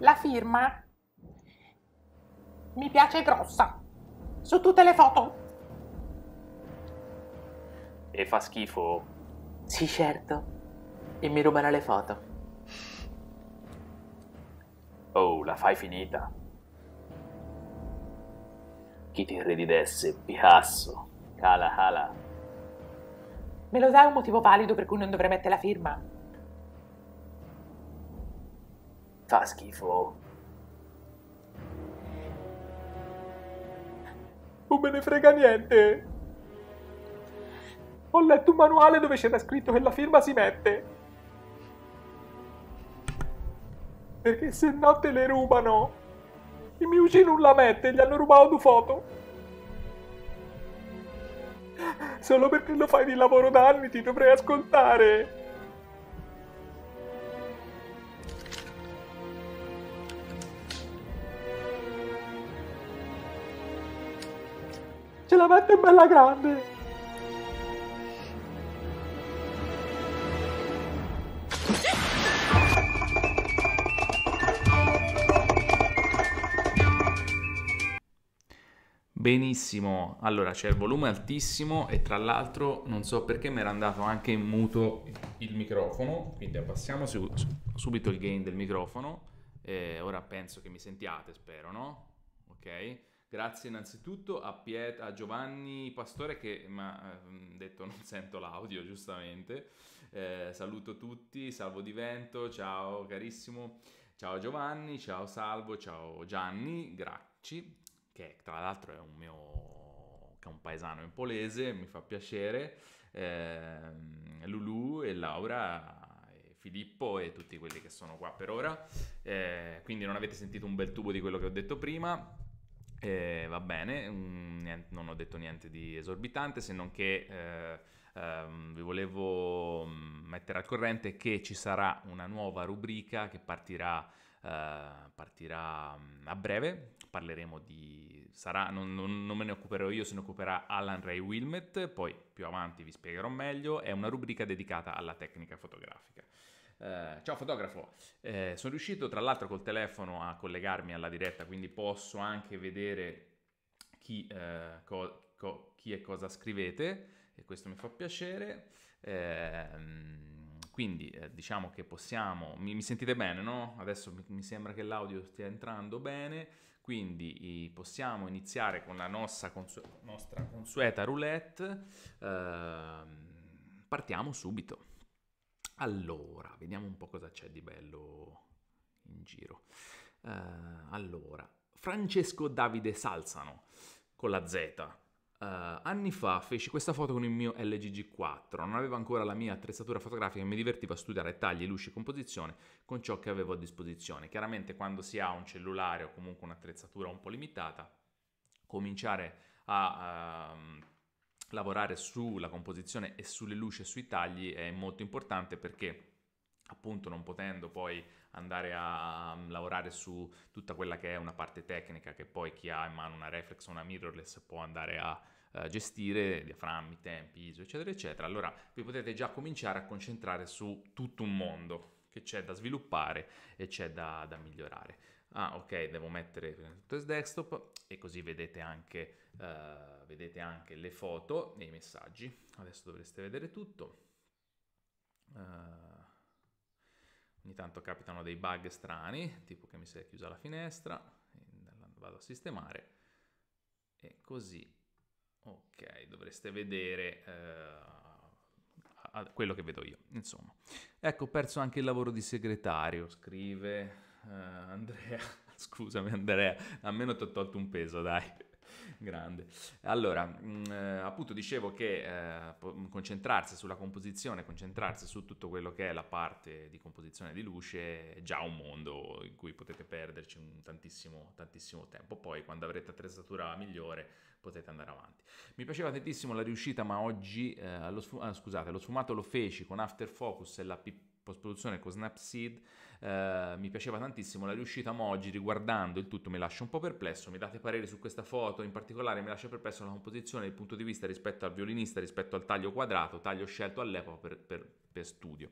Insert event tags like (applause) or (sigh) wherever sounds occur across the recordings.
la firma mi piace grossa su tutte le foto. E fa schifo? Sì, certo. E mi rubano le foto. Oh, la fai finita. Chi ti irridesse, Picasso, Cala Cala. Me lo dai un motivo valido per cui non dovrei mettere la firma? Fa schifo. Non me ne frega niente. Ho letto un manuale dove c'era scritto che la firma si mette. Perché se no te le rubano. Il mio cugino non la mette, gli hanno rubato due foto. Solo perché lo fai di lavoro da anni ti dovrei ascoltare. la mette bella grande. Benissimo, allora c'è il volume altissimo e tra l'altro non so perché mi era andato anche in muto il microfono, quindi abbassiamo subito il gain del microfono. e eh, ora penso che mi sentiate, spero, no? Ok. Grazie innanzitutto a, Piet- a Giovanni Pastore che mi ha ehm, detto non sento l'audio giustamente. Eh, saluto tutti, salvo di vento, ciao carissimo, ciao Giovanni, ciao Salvo, ciao Gianni Gracci, che tra l'altro è un mio che è un paesano in polese, mi fa piacere, eh, Lulu e Laura Filippo e tutti quelli che sono qua per ora. Eh, quindi non avete sentito un bel tubo di quello che ho detto prima. Eh, va bene, mm, non ho detto niente di esorbitante se non che eh, ehm, vi volevo mm, mettere al corrente che ci sarà una nuova rubrica che partirà, eh, partirà mm, a breve. Parleremo di. Sarà, non, non, non, me ne occuperò io, se ne occuperà Alan Ray Wilmet. Poi più avanti vi spiegherò meglio. È una rubrica dedicata alla tecnica fotografica. Eh, ciao fotografo, eh, sono riuscito tra l'altro col telefono a collegarmi alla diretta, quindi posso anche vedere chi, eh, co- co- chi e cosa scrivete e questo mi fa piacere. Ehm, quindi eh, diciamo che possiamo, mi, mi, sentite bene, no? Adesso mi, mi sembra che l'audio stia entrando bene, quindi possiamo iniziare con la nostra, consu- nostra consueta roulette. Ehm, partiamo subito. Allora, vediamo un po' cosa c'è di bello in giro. Uh, allora, Francesco Davide Salzano con la Z. Uh, anni fa feci questa foto con il mio LGG4, non avevo ancora la mia attrezzatura fotografica e mi divertivo a studiare tagli, luci e composizione con ciò che avevo a disposizione. Chiaramente quando si ha un cellulare o comunque un'attrezzatura un po' limitata, cominciare a uh, lavorare sulla composizione e sulle luci e sui tagli è molto importante perché appunto non potendo poi andare a lavorare su tutta quella che è una parte tecnica che poi chi ha in mano una reflex o una mirrorless può andare a eh, gestire diaframmi, tempi, ISO eccetera eccetera allora vi potete già cominciare a concentrare su tutto un mondo che c'è da sviluppare e c'è da, da migliorare ah ok devo mettere tutto il desktop e così vedete anche, uh, vedete anche le foto e i messaggi. Adesso dovreste vedere tutto. Uh, ogni tanto capitano dei bug strani, tipo che mi si è chiusa la finestra, vado a sistemare e così. Ok, dovreste vedere uh, quello che vedo io, insomma. Ecco, ho perso anche il lavoro di segretario, scrive Uh, Andrea, (laughs) scusami Andrea, almeno ti ho tolto un peso, dai. Grande. Allora, mh, mm, eh, appunto dicevo che eh, concentrarsi sulla composizione, concentrarsi su tutto quello che è la parte di composizione di luce è già un mondo in cui potete perderci un tantissimo, tantissimo tempo. Poi quando avrete attrezzatura migliore potete andare avanti. Mi piaceva tantissimo la riuscita, ma oggi, eh, lo sfum- ah, scusate, lo sfumato lo feci con After Focus e la pippa post produzione con Snapseed eh, mi piaceva tantissimo la riuscita ma oggi riguardando il tutto mi lascia un po' perplesso mi date parere su questa foto in particolare mi lascia perplesso la composizione il punto di vista rispetto al violinista rispetto al taglio quadrato taglio scelto all'epoca per, per, per studio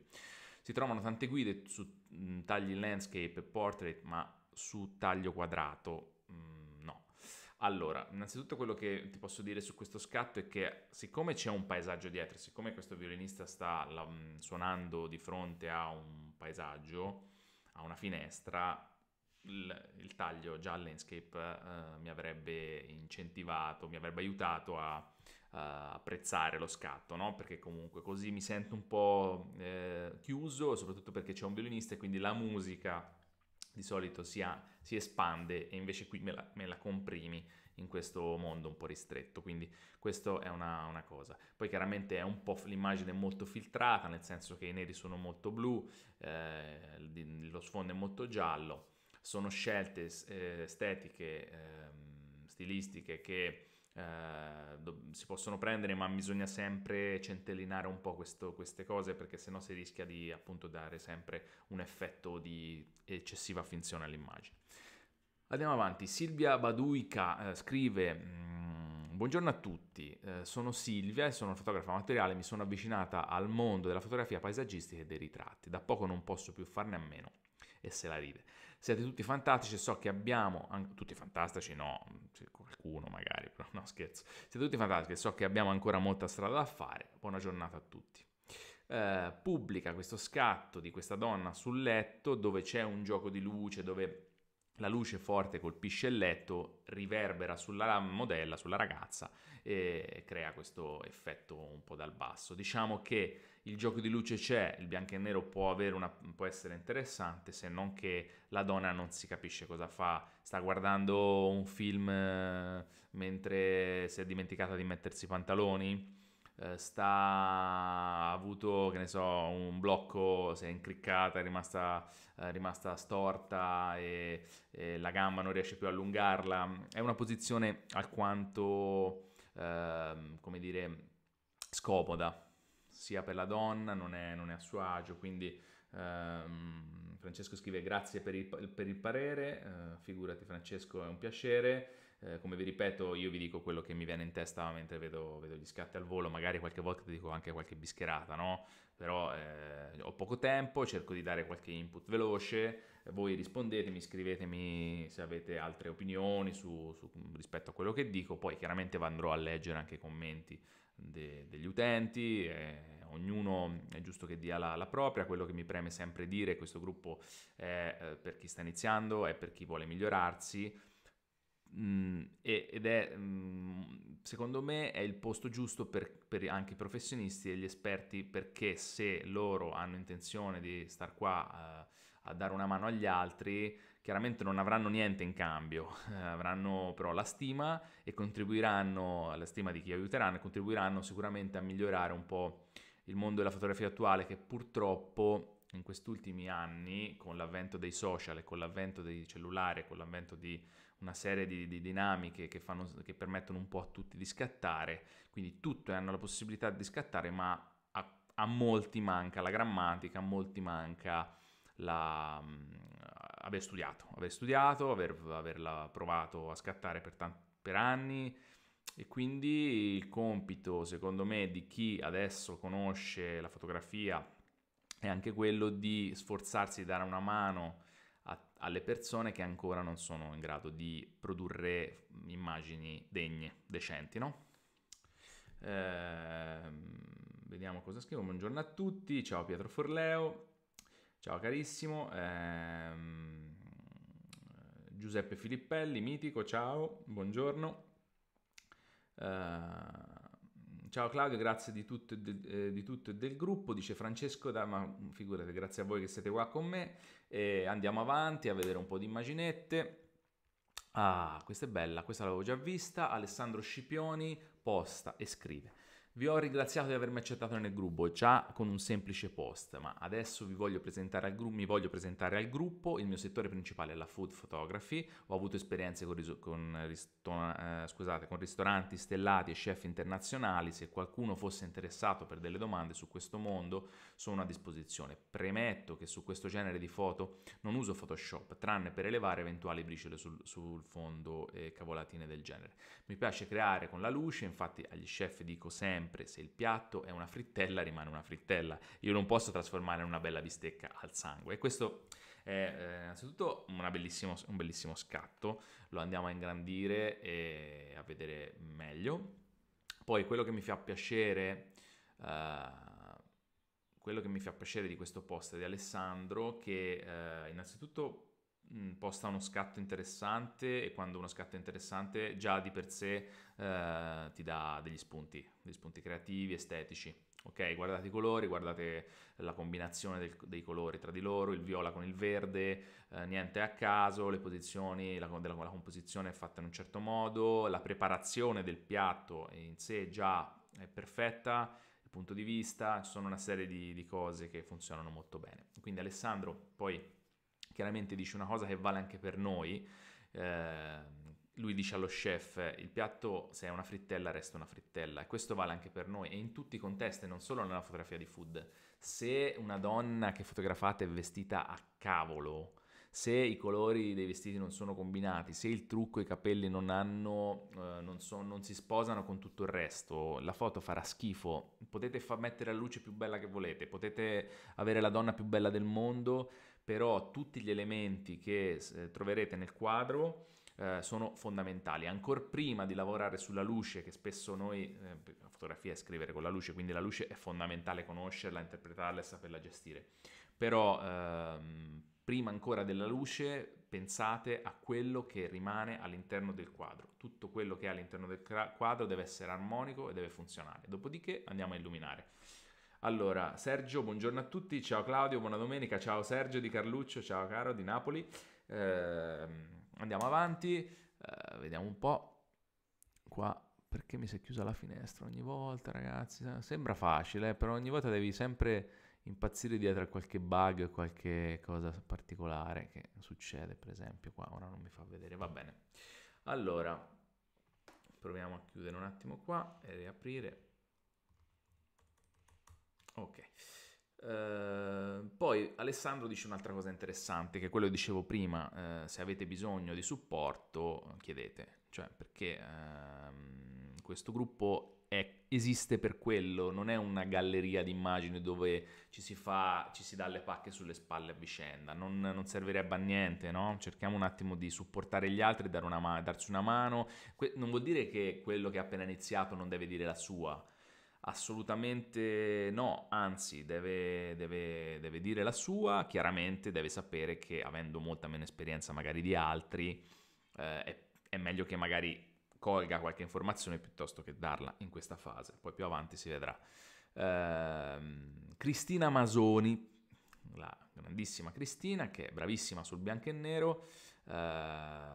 si trovano tante guide su mh, mm, tagli landscape e portrait ma su taglio quadrato mh, mm, no allora, innanzitutto quello che ti posso dire su questo scatto è che siccome c'è un paesaggio dietro, siccome questo violinista sta la, mm, suonando di fronte a un paesaggio, a una finestra, il, il taglio già al landscape eh, mi avrebbe incentivato, mi avrebbe aiutato a, a eh, apprezzare lo scatto, no? perché comunque così mi sento un po' eh, chiuso, soprattutto perché c'è un violinista e quindi la musica di solito si, ha, si espande e invece qui me la, me la comprimi in questo mondo un po' ristretto, quindi questa è una, una, cosa. Poi chiaramente è un po' l'immagine è molto filtrata, nel senso che i neri sono molto blu, eh, lo sfondo è molto giallo, sono scelte eh, estetiche, eh, stilistiche che eh, si possono prendere, ma bisogna sempre centellinare un po' questo, queste cose perché sennò si rischia di appunto dare sempre un effetto di eccessiva finzione all'immagine. Andiamo avanti, Silvia Baduica eh, scrive... Mm, buongiorno a tutti, eh, sono Silvia e sono fotografa materiale, mi sono avvicinata al mondo della fotografia paesaggistica e dei ritratti, da poco non posso più farne a meno e se la ride. Siete tutti fantastici, so che abbiamo, an- tutti fantastici no, qualcuno magari, però no scherzo, siete tutti fantastici, so che abbiamo ancora molta strada da fare, buona giornata a tutti. Eh, pubblica questo scatto di questa donna sul letto dove c'è un gioco di luce, dove la luce forte colpisce il letto, riverbera sulla modella, sulla ragazza e crea questo effetto un po' dal basso. Diciamo che il gioco di luce c'è, il bianco e nero può, una, può essere interessante, se non che la donna non si capisce cosa fa, sta guardando un film eh, mentre si è dimenticata di mettersi i pantaloni eh, sta, ha avuto, che ne so, un blocco, si è incriccata, è rimasta, eh, rimasta storta e, e, la gamba non riesce più a allungarla. È una posizione alquanto, eh, come dire, scomoda, sia per la donna, non è, non è a suo agio, quindi... Ehm, Francesco scrive grazie per il, per il parere, uh, figurati Francesco è un piacere, eh, come vi ripeto, io vi dico quello che mi viene in testa mentre vedo, vedo gli scatti al volo, magari qualche volta ti dico anche qualche bischerata, no? Però eh, ho poco tempo, cerco di dare qualche input veloce, voi rispondetemi, scrivetemi se avete altre opinioni su, su, rispetto a quello che dico, poi chiaramente andrò a leggere anche i commenti de, degli utenti, eh, ognuno è giusto che dia la, la, propria, quello che mi preme sempre dire, questo gruppo è eh, per chi sta iniziando, è per chi vuole migliorarsi Mm, ed è, mm, secondo me, è il posto giusto per, per, anche i professionisti e gli esperti perché se loro hanno intenzione di star qua uh, a dare una mano agli altri, chiaramente non avranno niente in cambio, uh, (laughs) avranno però la stima e contribuiranno, la stima di chi aiuteranno, e contribuiranno sicuramente a migliorare un po' il mondo della fotografia attuale che purtroppo in questi ultimi anni, con l'avvento dei social e con l'avvento dei cellulari, con l'avvento di una serie di, di dinamiche che, fanno, che permettono un po' a tutti di scattare, quindi tutti hanno la possibilità di scattare, ma a, a molti manca la grammatica, a molti manca la, mm, aver studiato, aver studiato, aver, averla provato a scattare per, tanti, per anni. E quindi il compito, secondo me, di chi adesso conosce la fotografia è anche quello di sforzarsi di dare una mano a, alle persone che ancora non sono in grado di produrre immagini degne, decenti, no? Ehm, vediamo cosa scrivo. Buongiorno a tutti, ciao Pietro Forleo, ciao carissimo. Ehm, Giuseppe Filippelli, mitico, ciao, buongiorno. Uh, Ciao Claudio, grazie di tutto, e del, eh, di tutto e del gruppo, dice Francesco, da, ma figurate, grazie a voi che siete qua con me. Eh, andiamo avanti a vedere un po' di immaginette. Ah, questa è bella, questa l'avevo già vista. Alessandro Scipioni posta e scrive. Vi ho ringraziato di avermi accettato nel gruppo già con un semplice post, ma adesso vi voglio presentare al gruppo, mi voglio presentare al gruppo, il mio settore principale è la food photography, ho avuto esperienze con, riso- con, riston- eh, scusate, con ristoranti stellati e chef internazionali, se qualcuno fosse interessato per delle domande su questo mondo sono a disposizione. Premetto che su questo genere di foto non uso Photoshop, tranne per elevare eventuali briciole sul, sul fondo e cavolatine del genere. Mi piace creare con la luce, infatti agli chef dico sempre sempre se il piatto è una frittella rimane una frittella, io non posso trasformare una bella bistecca al sangue e questo è eh, innanzitutto bellissimo, un bellissimo scatto, lo andiamo a ingrandire e a vedere meglio. Poi quello che mi fa piacere... Uh, quello che mi fa piacere di questo post di Alessandro che eh, innanzitutto posta uno scatto interessante e quando uno scatto è interessante già di per sé eh, ti dà degli spunti, degli spunti creativi, estetici. Ok, guardate i colori, guardate la combinazione del, dei colori tra di loro, il viola con il verde, eh, niente a caso, le posizioni, la, la, la, composizione è fatta in un certo modo, la preparazione del piatto in sé già è perfetta, il punto di vista, sono una serie di, di cose che funzionano molto bene. Quindi Alessandro, poi chiaramente dice una cosa che vale anche per noi. Eh, lui dice allo chef: il piatto, se è una frittella, resta una frittella. E questo vale anche per noi e in tutti i contesti, non solo nella fotografia di food. Se una donna che fotografate è vestita a cavolo, se i colori dei vestiti non sono combinati, se il trucco e i capelli non, hanno, eh, non, so, non si sposano con tutto il resto, la foto farà schifo. Potete fa- mettere la luce più bella che volete, potete avere la donna più bella del mondo però tutti gli elementi che eh, troverete nel quadro eh, sono fondamentali. Ancora prima di lavorare sulla luce, che spesso noi, eh, la fotografia è scrivere con la luce, quindi la luce è fondamentale conoscerla, interpretarla e saperla gestire, però ehm, prima ancora della luce pensate a quello che rimane all'interno del quadro. Tutto quello che è all'interno del quadro deve essere armonico e deve funzionare. Dopodiché andiamo a illuminare. Allora, Sergio, buongiorno a tutti, ciao Claudio, buona domenica, ciao Sergio di Carluccio, ciao Caro di Napoli. Eh, andiamo avanti, eh, vediamo un po'. Qua perché mi si è chiusa la finestra ogni volta, ragazzi? Eh, sembra facile, eh, però ogni volta devi sempre impazzire dietro a qualche bug, qualche cosa particolare che succede, per esempio, qua ora non mi fa vedere, va bene. Allora, proviamo a chiudere un attimo qua e riaprire. Ok. Uh, poi Alessandro dice un'altra cosa interessante, che è quello che dicevo prima, uh, se avete bisogno di supporto eh, chiedete, cioè perché uh, questo gruppo è, esiste per quello, non è una galleria di immagini dove ci si, fa, ci si dà le pacche sulle spalle a vicenda, non, non servirebbe a niente, no? cerchiamo un attimo di supportare gli altri, dare una man- darsi una mano, que- non vuol dire che quello che ha appena iniziato non deve dire la sua, Assolutamente no, anzi deve, deve, deve, dire la sua, chiaramente deve sapere che avendo molta meno esperienza magari di altri eh, è, è, meglio che magari colga qualche informazione piuttosto che darla in questa fase, poi più avanti si vedrà. Eh, Cristina Masoni, la grandissima Cristina che è bravissima sul bianco e nero, eh,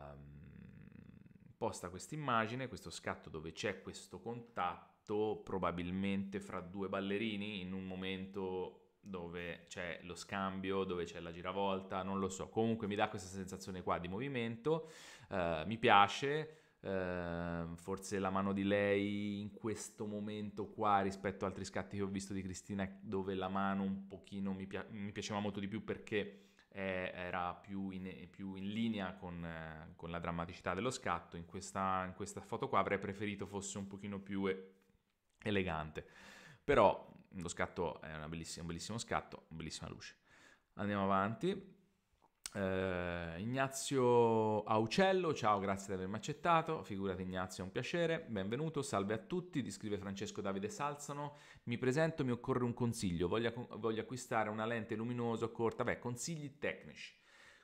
posta questa immagine, questo scatto dove c'è questo contatto fatto probabilmente fra due ballerini in un momento dove c'è lo scambio, dove c'è la giravolta, non lo so. Comunque mi dà questa sensazione qua di movimento, eh, mi piace. Eh, forse la mano di lei in questo momento qua rispetto ad altri scatti che ho visto di Cristina dove la mano un pochino mi, pia- mi piaceva molto di più perché eh, era più in, più in linea con, con, la drammaticità dello scatto in questa, in questa foto qua avrei preferito fosse un pochino più elegante. Però lo scatto è una un bellissimo scatto, bellissima luce. Andiamo avanti. Eh, Ignazio Aucello, ciao, grazie di avermi accettato. Figurati Ignazio, è un piacere. Benvenuto, salve a tutti. Descrive Francesco Davide Salzano. Mi presento, mi occorre un consiglio. Voglio, voglio acquistare una lente luminosa corta. Beh, consigli tecnici.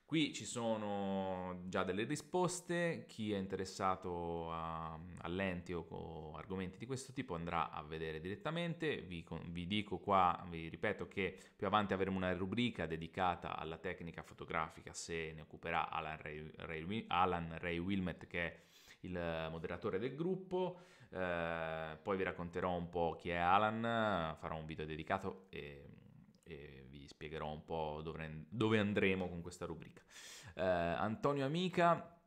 Qui ci sono già delle risposte, chi è interessato a, all'ente o argomenti di questo tipo andrà a vedere direttamente, vi, vi, dico qua, vi ripeto che più avanti avremo una rubrica dedicata alla tecnica fotografica, se ne occuperà Alan Ray, Ray, Alan Ray Wilmet che è il moderatore del gruppo, eh, poi vi racconterò un po' chi è Alan, farò un video dedicato e, e spiegherò un po' dove, dove andremo con questa rubrica. Eh, Antonio Amica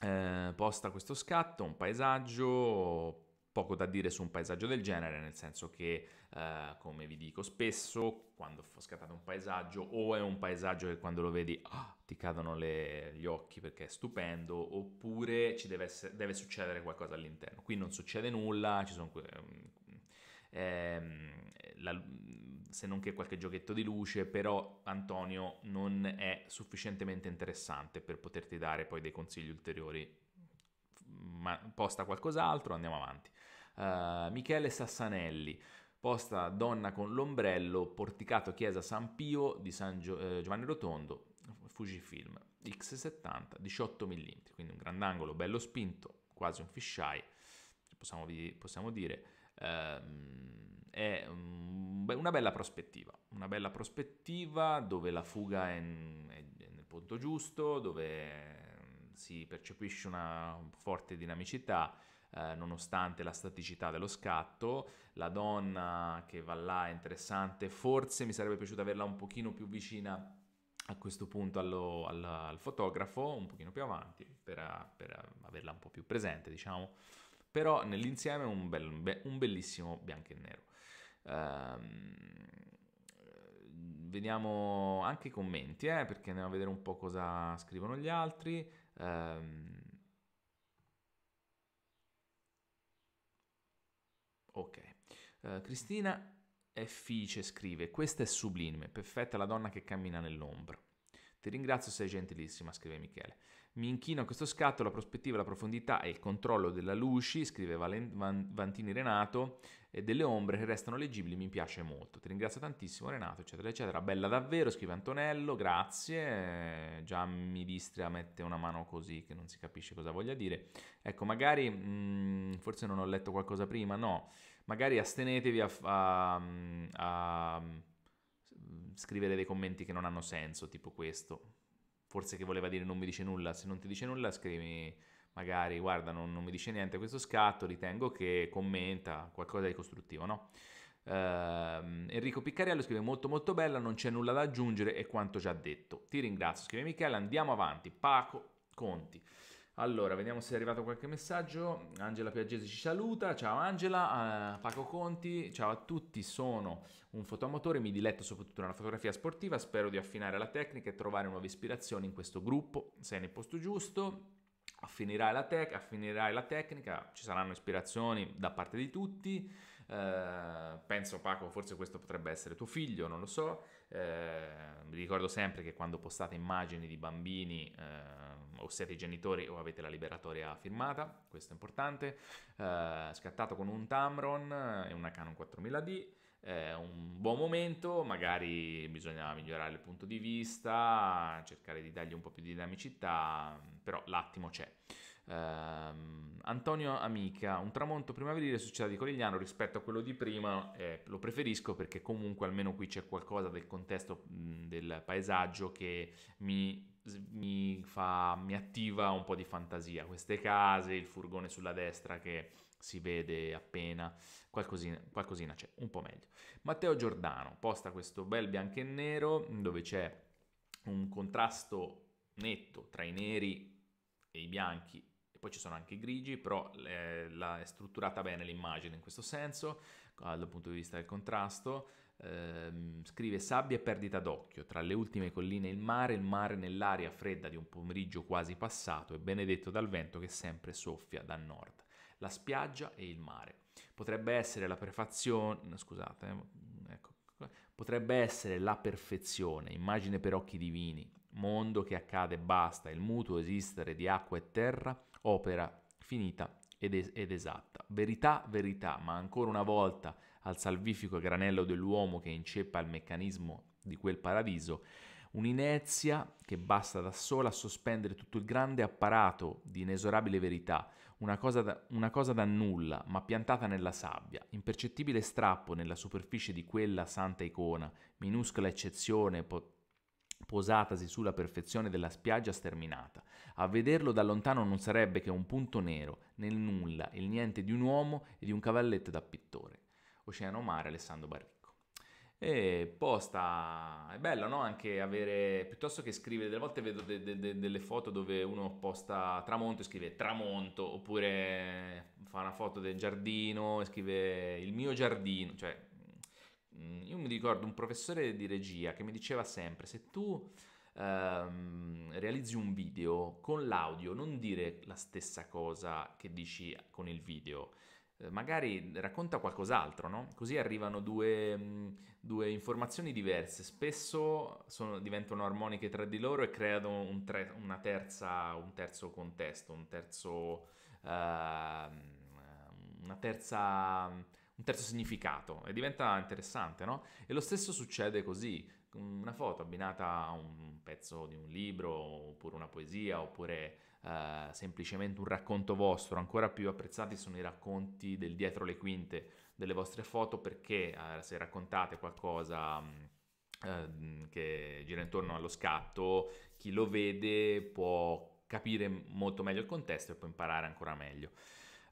eh, posta questo scatto, un paesaggio poco da dire su un paesaggio del genere, nel senso che, eh, come vi dico spesso, quando scattato un paesaggio, o è un paesaggio che quando lo vedi oh, ti cadono le, gli occhi perché è stupendo, oppure ci deve, essere, deve, succedere qualcosa all'interno. Qui non succede nulla, ci sono... Ehm, ehm, la, se non che qualche giochetto di luce, però Antonio non è sufficientemente interessante per poterti dare poi dei consigli ulteriori. Mm, ma posta qualcos'altro, andiamo avanti. Uh, Michele Sassanelli posta donna con l'ombrello, porticato chiesa San Pio di San eh, Giovanni Rotondo, Fujifilm X70 18 mm, quindi un grandangolo bello spinto, quasi un fisheye, possiamo, possiamo dire. Ehm, è mm, una bella prospettiva, una bella prospettiva dove la fuga è, nel punto giusto, dove mm, si percepisce una forte dinamicità. Eh, nonostante la staticità dello scatto, la donna che va là è interessante, forse mi sarebbe piaciuto averla un pochino più vicina a questo punto allo, al, al, fotografo, un pochino più avanti, per, per averla un po' più presente, diciamo però nell'insieme un, bel, un bellissimo bianco e nero. Ehm, vediamo anche i commenti, eh, perché andiamo a vedere un po' cosa scrivono gli altri. Ehm, ok. Uh, Cristina Effice scrive: Questa è sublime, perfetta la donna che cammina nell'ombra. Ti ringrazio, sei gentilissima, scrive Michele. Mi inchino a questo scatto, la prospettiva, la profondità e il controllo della luci, scrive Vantini Renato, e delle ombre che restano leggibili mi piace molto. Ti ringrazio tantissimo Renato, eccetera, eccetera. Bella davvero, scrive Antonello, grazie. già mi distria, mette una mano così che non si capisce cosa voglia dire. Ecco, magari, mh, mm, forse non ho letto qualcosa prima, no. Magari astenetevi a, a, mm, a mm, scrivere dei commenti che non hanno senso, tipo questo forse che voleva dire non mi dice nulla, se non ti dice nulla scrivi magari guarda non, non mi dice niente questo scatto, ritengo che commenta qualcosa di costruttivo, no? Uh, Enrico Piccariello scrive molto molto bella, non c'è nulla da aggiungere e quanto già detto. Ti ringrazio, scrive Michele, andiamo avanti. Paco Conti. Allora, vediamo se è arrivato qualche messaggio. Angela Piaggesi ci saluta. Ciao Angela, uh, Paco Conti, ciao a tutti. Sono un fotomotore, mi diletto soprattutto nella fotografia sportiva. Spero di affinare la tecnica e trovare nuove ispirazioni in questo gruppo. Sei nel posto giusto. Affinirai la, tec- affinirai la tecnica, ci saranno ispirazioni da parte di tutti. Eh, penso, Paco, forse questo potrebbe essere tuo figlio, non lo so. Eh, vi ricordo sempre che quando postate immagini di bambini. Eh, o siete i genitori o avete la liberatoria firmata, questo è importante, eh, scattato con un Tamron e una Canon 4000D, eh, un buon momento, magari bisogna migliorare il punto di vista, cercare di dargli un po' più di dinamicità, però l'attimo c'è. Um, Antonio Amica, un tramonto primaverile su Città di Corigliano rispetto a quello di prima eh, lo preferisco perché comunque almeno qui c'è qualcosa del contesto mh, del paesaggio che mi mi, fa, mi attiva un po' di fantasia. Queste case, il furgone sulla destra che si vede appena, qualcosina, qualcosina c'è, un po' meglio. Matteo Giordano posta questo bel bianco e nero dove c'è un contrasto netto tra i neri e i bianchi poi ci sono anche i grigi, però eh, è strutturata bene l'immagine in questo senso, dal punto di vista del contrasto, ehm, scrive sabbia e perdita d'occhio, tra le ultime colline il mare, il mare nell'aria fredda di un pomeriggio quasi passato e benedetto dal vento che sempre soffia da nord, la spiaggia e il mare. Potrebbe essere la prefazione, scusate, eh, ecco, potrebbe essere la perfezione, immagine per occhi divini, mondo che accade e basta, il mutuo esistere di acqua e terra, opera finita ed, es- ed esatta. Verità, verità, ma ancora una volta al salvifico granello dell'uomo che inceppa il meccanismo di quel paradiso, un'inezia che basta da sola a sospendere tutto il grande apparato di inesorabile verità, una cosa, da, una cosa da nulla, ma piantata nella sabbia, impercettibile strappo nella superficie di quella santa icona, minuscola eccezione po- posatasi sulla perfezione della spiaggia sterminata. A vederlo da lontano non sarebbe che un punto nero, nel nulla, il niente di un uomo e di un cavalletto da pittore. Oceano Mare Alessandro Barricco. E posta, è bello no? anche avere, piuttosto che scrivere, delle volte vedo de, de, de, delle foto dove uno posta tramonto e scrive tramonto, oppure fa una foto del giardino e scrive il mio giardino, cioè mm, io mi ricordo un professore di regia che mi diceva sempre se tu ehm, realizzi un video con l'audio non dire la stessa cosa che dici con il video eh, magari racconta qualcos'altro, no? Così arrivano due, mm, due informazioni diverse, spesso sono, diventano armoniche tra di loro e creano un, tre, terza, un terzo contesto, un terzo, uh, terza, un terzo significato e diventa interessante, no? E lo stesso succede così, una foto abbinata a un pezzo di un libro oppure una poesia oppure eh, semplicemente un racconto vostro. Ancora più apprezzati sono i racconti del dietro le quinte delle vostre foto perché eh, se raccontate qualcosa mm, eh, mm, che gira intorno allo scatto, chi lo vede può capire molto meglio il contesto e può imparare ancora meglio.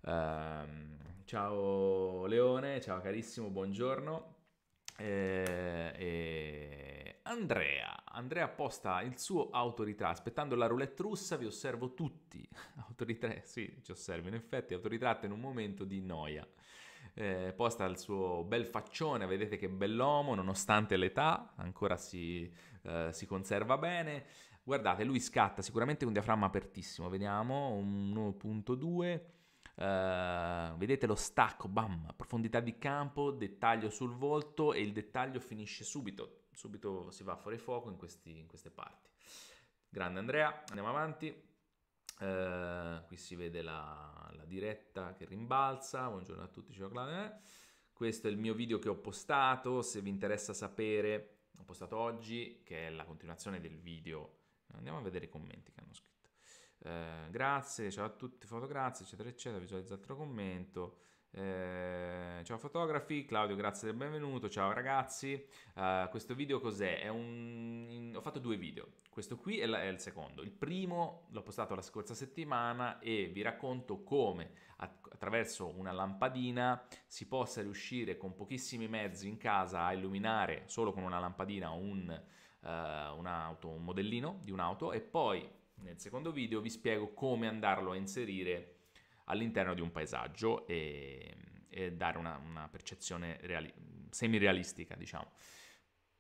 Ehm, ciao Leone, ciao carissimo, buongiorno. Eh, eh, Andrea. Andrea posta il suo autoritratto. Aspettando la roulette russa vi osservo tutti. (laughs) Autoritratto, sì, ci osservo. In effetti, autoritratto in un momento di noia. Eh, posta il suo bel faccione, vedete che bell'uomo, nonostante l'età, ancora si, eh, si conserva bene. Guardate, lui scatta sicuramente un diaframma apertissimo. Vediamo, 1.2 eh, vedete lo stacco, bam, profondità di campo, dettaglio sul volto e il dettaglio finisce subito, subito si va fuori fuoco in, questi, in queste parti. Grande Andrea, andiamo avanti. Uh, qui si vede la, la, diretta che rimbalza. Buongiorno a tutti, ciao Claudio. Eh. Questo è il mio video che ho postato. Se vi interessa sapere, ho postato oggi, che è la continuazione del video. Andiamo a vedere i commenti che hanno scritto. Eh, grazie, ciao a tutti, fotograzia, eccetera, eccetera. Visualizza altro commento. Eh, ciao fotografi, Claudio grazie del benvenuto, ciao ragazzi, uh, questo video cos'è? Un, in, ho fatto due video, questo qui è, la, è, il secondo, il primo l'ho postato la scorsa settimana e vi racconto come attraverso una lampadina si possa riuscire con pochissimi mezzi in casa a illuminare solo con una lampadina un, uh, un, auto, un modellino di un'auto e poi nel secondo video vi spiego come andarlo a inserire all'interno di un paesaggio e, e dare una, una percezione reali- semi-realistica, diciamo.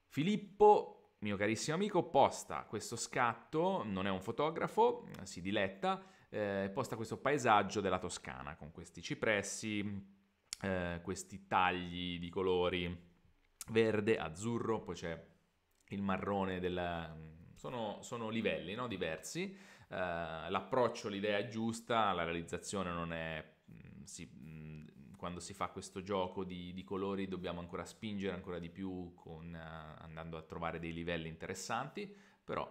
Filippo, mio carissimo amico, posta questo scatto, non è un fotografo, si diletta, eh, posta questo paesaggio della Toscana con questi cipressi, eh, questi tagli di colori verde, azzurro, poi c'è il marrone della, sono, sono livelli no? diversi, eh, l'approccio, l'idea è giusta, la realizzazione non è... Mm, si, mm, quando si fa questo gioco di, di, colori dobbiamo ancora spingere ancora di più con, uh, andando a trovare dei livelli interessanti, però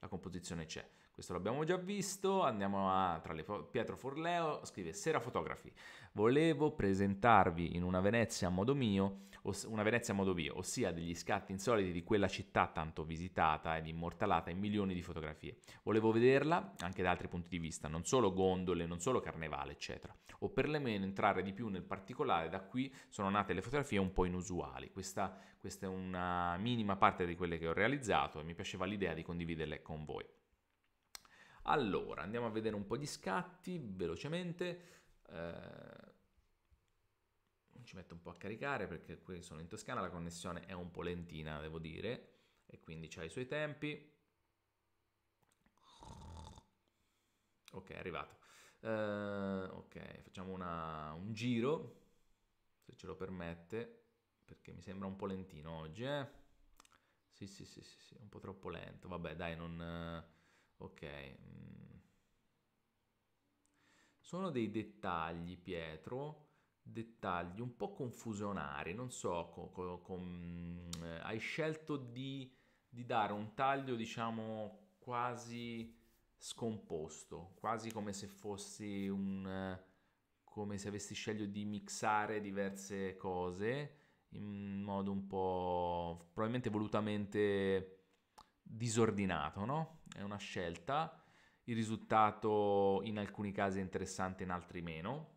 la composizione c'è. Questo l'abbiamo già visto, andiamo a, tra le Pietro Forleo, scrive Sera Fotografi, volevo presentarvi in una Venezia a modo mio, oss- una Venezia a modo mio, ossia degli scatti insoliti di quella città tanto visitata ed immortalata in milioni di fotografie. Volevo vederla anche da altri punti di vista, non solo gondole, non solo carnevale, eccetera, o perlomeno entrare di più nel particolare, da qui sono nate le fotografie un po' inusuali. Questa, questa è una minima parte di quelle che ho realizzato e mi piaceva l'idea di condividerle con voi. Allora, andiamo a vedere un po' gli scatti velocemente. Eh, ci metto un po' a caricare perché qui sono in Toscana, la connessione è un po' lentina, devo dire, e quindi ha i suoi tempi. Ok, è arrivato. Uh, ok, facciamo una, un giro, se ce lo permette, perché mi sembra un po' lentino oggi, eh? Sì, sì, sì, sì, sì, un po' troppo lento. Vabbè, dai, non... Eh, Ok. Mm. Sono dei dettagli, Pietro, dettagli un po' confusionari, non so, con, con, con, eh, hai scelto di, di, dare un taglio, diciamo, quasi scomposto, quasi come se fossi un... come se avessi scelto di mixare diverse cose in modo un po' probabilmente volutamente disordinato, no? È una scelta, il risultato in alcuni casi è interessante, in altri meno.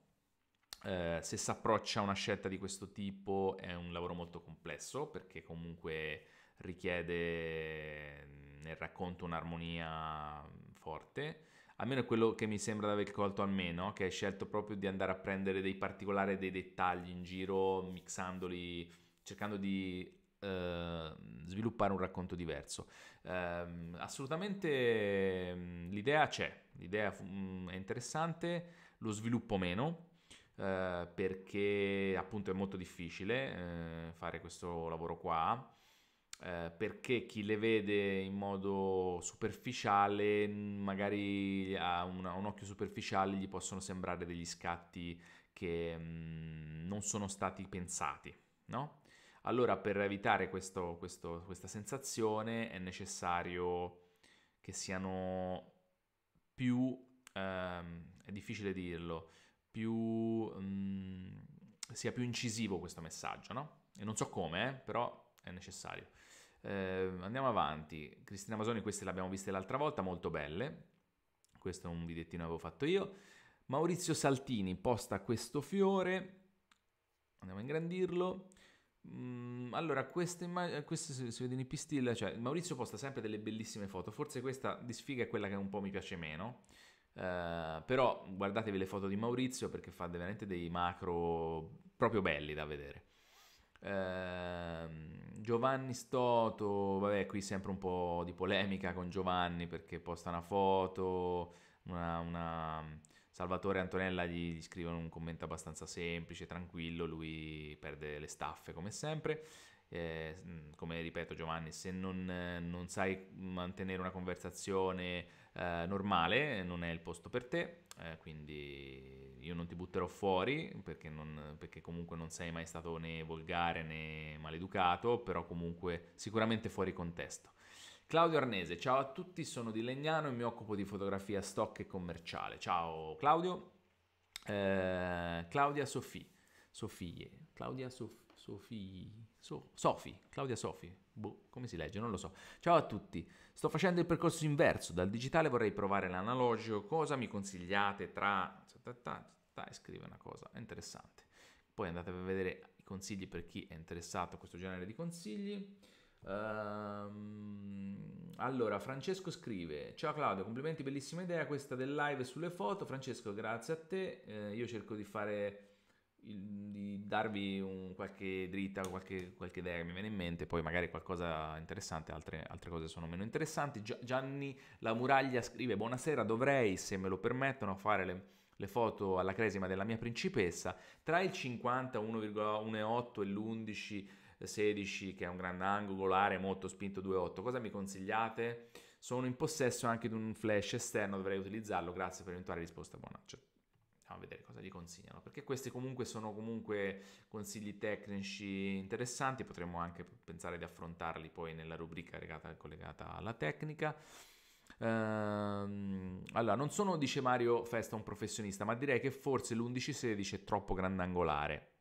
Eh, se si approccia a una scelta di questo tipo è un lavoro molto complesso perché comunque richiede nel racconto un'armonia forte. Almeno è quello che mi sembra di aver colto almeno, che hai scelto proprio di andare a prendere dei particolari, dei dettagli in giro, mixandoli, cercando di Ehm, sviluppare un racconto diverso. Eh, assolutamente ehm, l'idea c'è, l'idea mm, è interessante, lo sviluppo meno. Eh, perché appunto è molto difficile eh, fare questo lavoro qua eh, perché chi le vede in modo superficiale, mm, magari ha una, un occhio superficiale, gli possono sembrare degli scatti che mh, mm, non sono stati pensati, no? Allora per evitare questo, questo, questa sensazione è necessario che siano più, ehm, è difficile dirlo, più, mh, mm, sia più incisivo questo messaggio, no? E non so come, eh, però è necessario. Eh, andiamo avanti. Cristina Masoni, queste le abbiamo viste l'altra volta, molto belle. Questo è un videttino che avevo fatto io. Maurizio Saltini posta questo fiore, andiamo a ingrandirlo, Mm, allora, queste, immag- eh, queste si, si vedono in pistilla, cioè Maurizio posta sempre delle bellissime foto, forse questa di sfiga è quella che un po' mi piace meno, eh, però guardatevi le foto di Maurizio perché fa veramente dei macro proprio belli da vedere. Eh, Giovanni Stoto, vabbè qui sempre un po' di polemica con Giovanni perché posta una foto, una, una Salvatore Antonella gli, gli scrive un commento abbastanza semplice, tranquillo, lui perde le staffe come sempre. Eh, mm, come ripeto Giovanni, se non, non sai mantenere una conversazione eh, normale non è il posto per te, eh, quindi io non ti butterò fuori perché, non, perché, comunque non sei mai stato né volgare né maleducato, però comunque sicuramente fuori contesto. Claudio Arnese, ciao a tutti, sono di Legnano e mi occupo di fotografia stock e commerciale. Ciao Claudio. Eh, Claudia Sofì, Sofie, Claudia Sof- Sofì, so- Sofi, Claudia Sofi, boh, come si legge, non lo so. Ciao a tutti, sto facendo il percorso inverso, dal digitale vorrei provare l'analogico, cosa mi consigliate tra... e scrive una cosa interessante. Poi andate a vedere i consigli per chi è interessato a questo genere di consigli. Ehm, allora, Francesco scrive: Ciao Claudio, complimenti, bellissima idea questa del live sulle foto. Francesco, grazie a te. Eh, io cerco di fare. di darvi un, qualche dritta, qualche, qualche, idea che mi viene in mente, poi magari qualcosa interessante, altre, altre cose sono meno interessanti. Gianni La Muraglia scrive: Buonasera, dovrei, se me lo permettono, fare le le foto alla cresima della mia principessa, tra il 50, 1,8 e l'11 16 che è un grande angolare molto spinto 2.8 cosa mi consigliate? sono in possesso anche di un flash esterno dovrei utilizzarlo grazie per l'eventuale risposta buona cioè, andiamo a vedere cosa gli consigliano perché questi comunque sono comunque consigli tecnici interessanti potremmo anche pensare di affrontarli poi nella rubrica legata, collegata alla tecnica Ehm, allora, non sono, dice Mario Festa, un professionista, ma direi che forse l'11-16 è troppo grandangolare.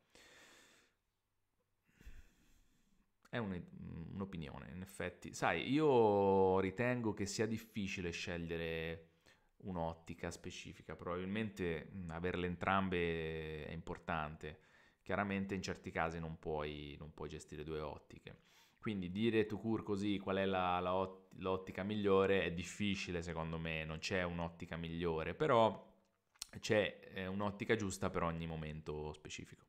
È mm, un'opinione, in effetti. Sai, io ritengo che sia difficile scegliere un'ottica specifica, probabilmente mm, averle entrambe è importante. Chiaramente in certi casi non puoi, non puoi gestire due ottiche. Quindi dire to cure così qual è la, la l'ottica migliore è difficile secondo me, non c'è un'ottica migliore, però c'è eh, un'ottica giusta per ogni momento specifico.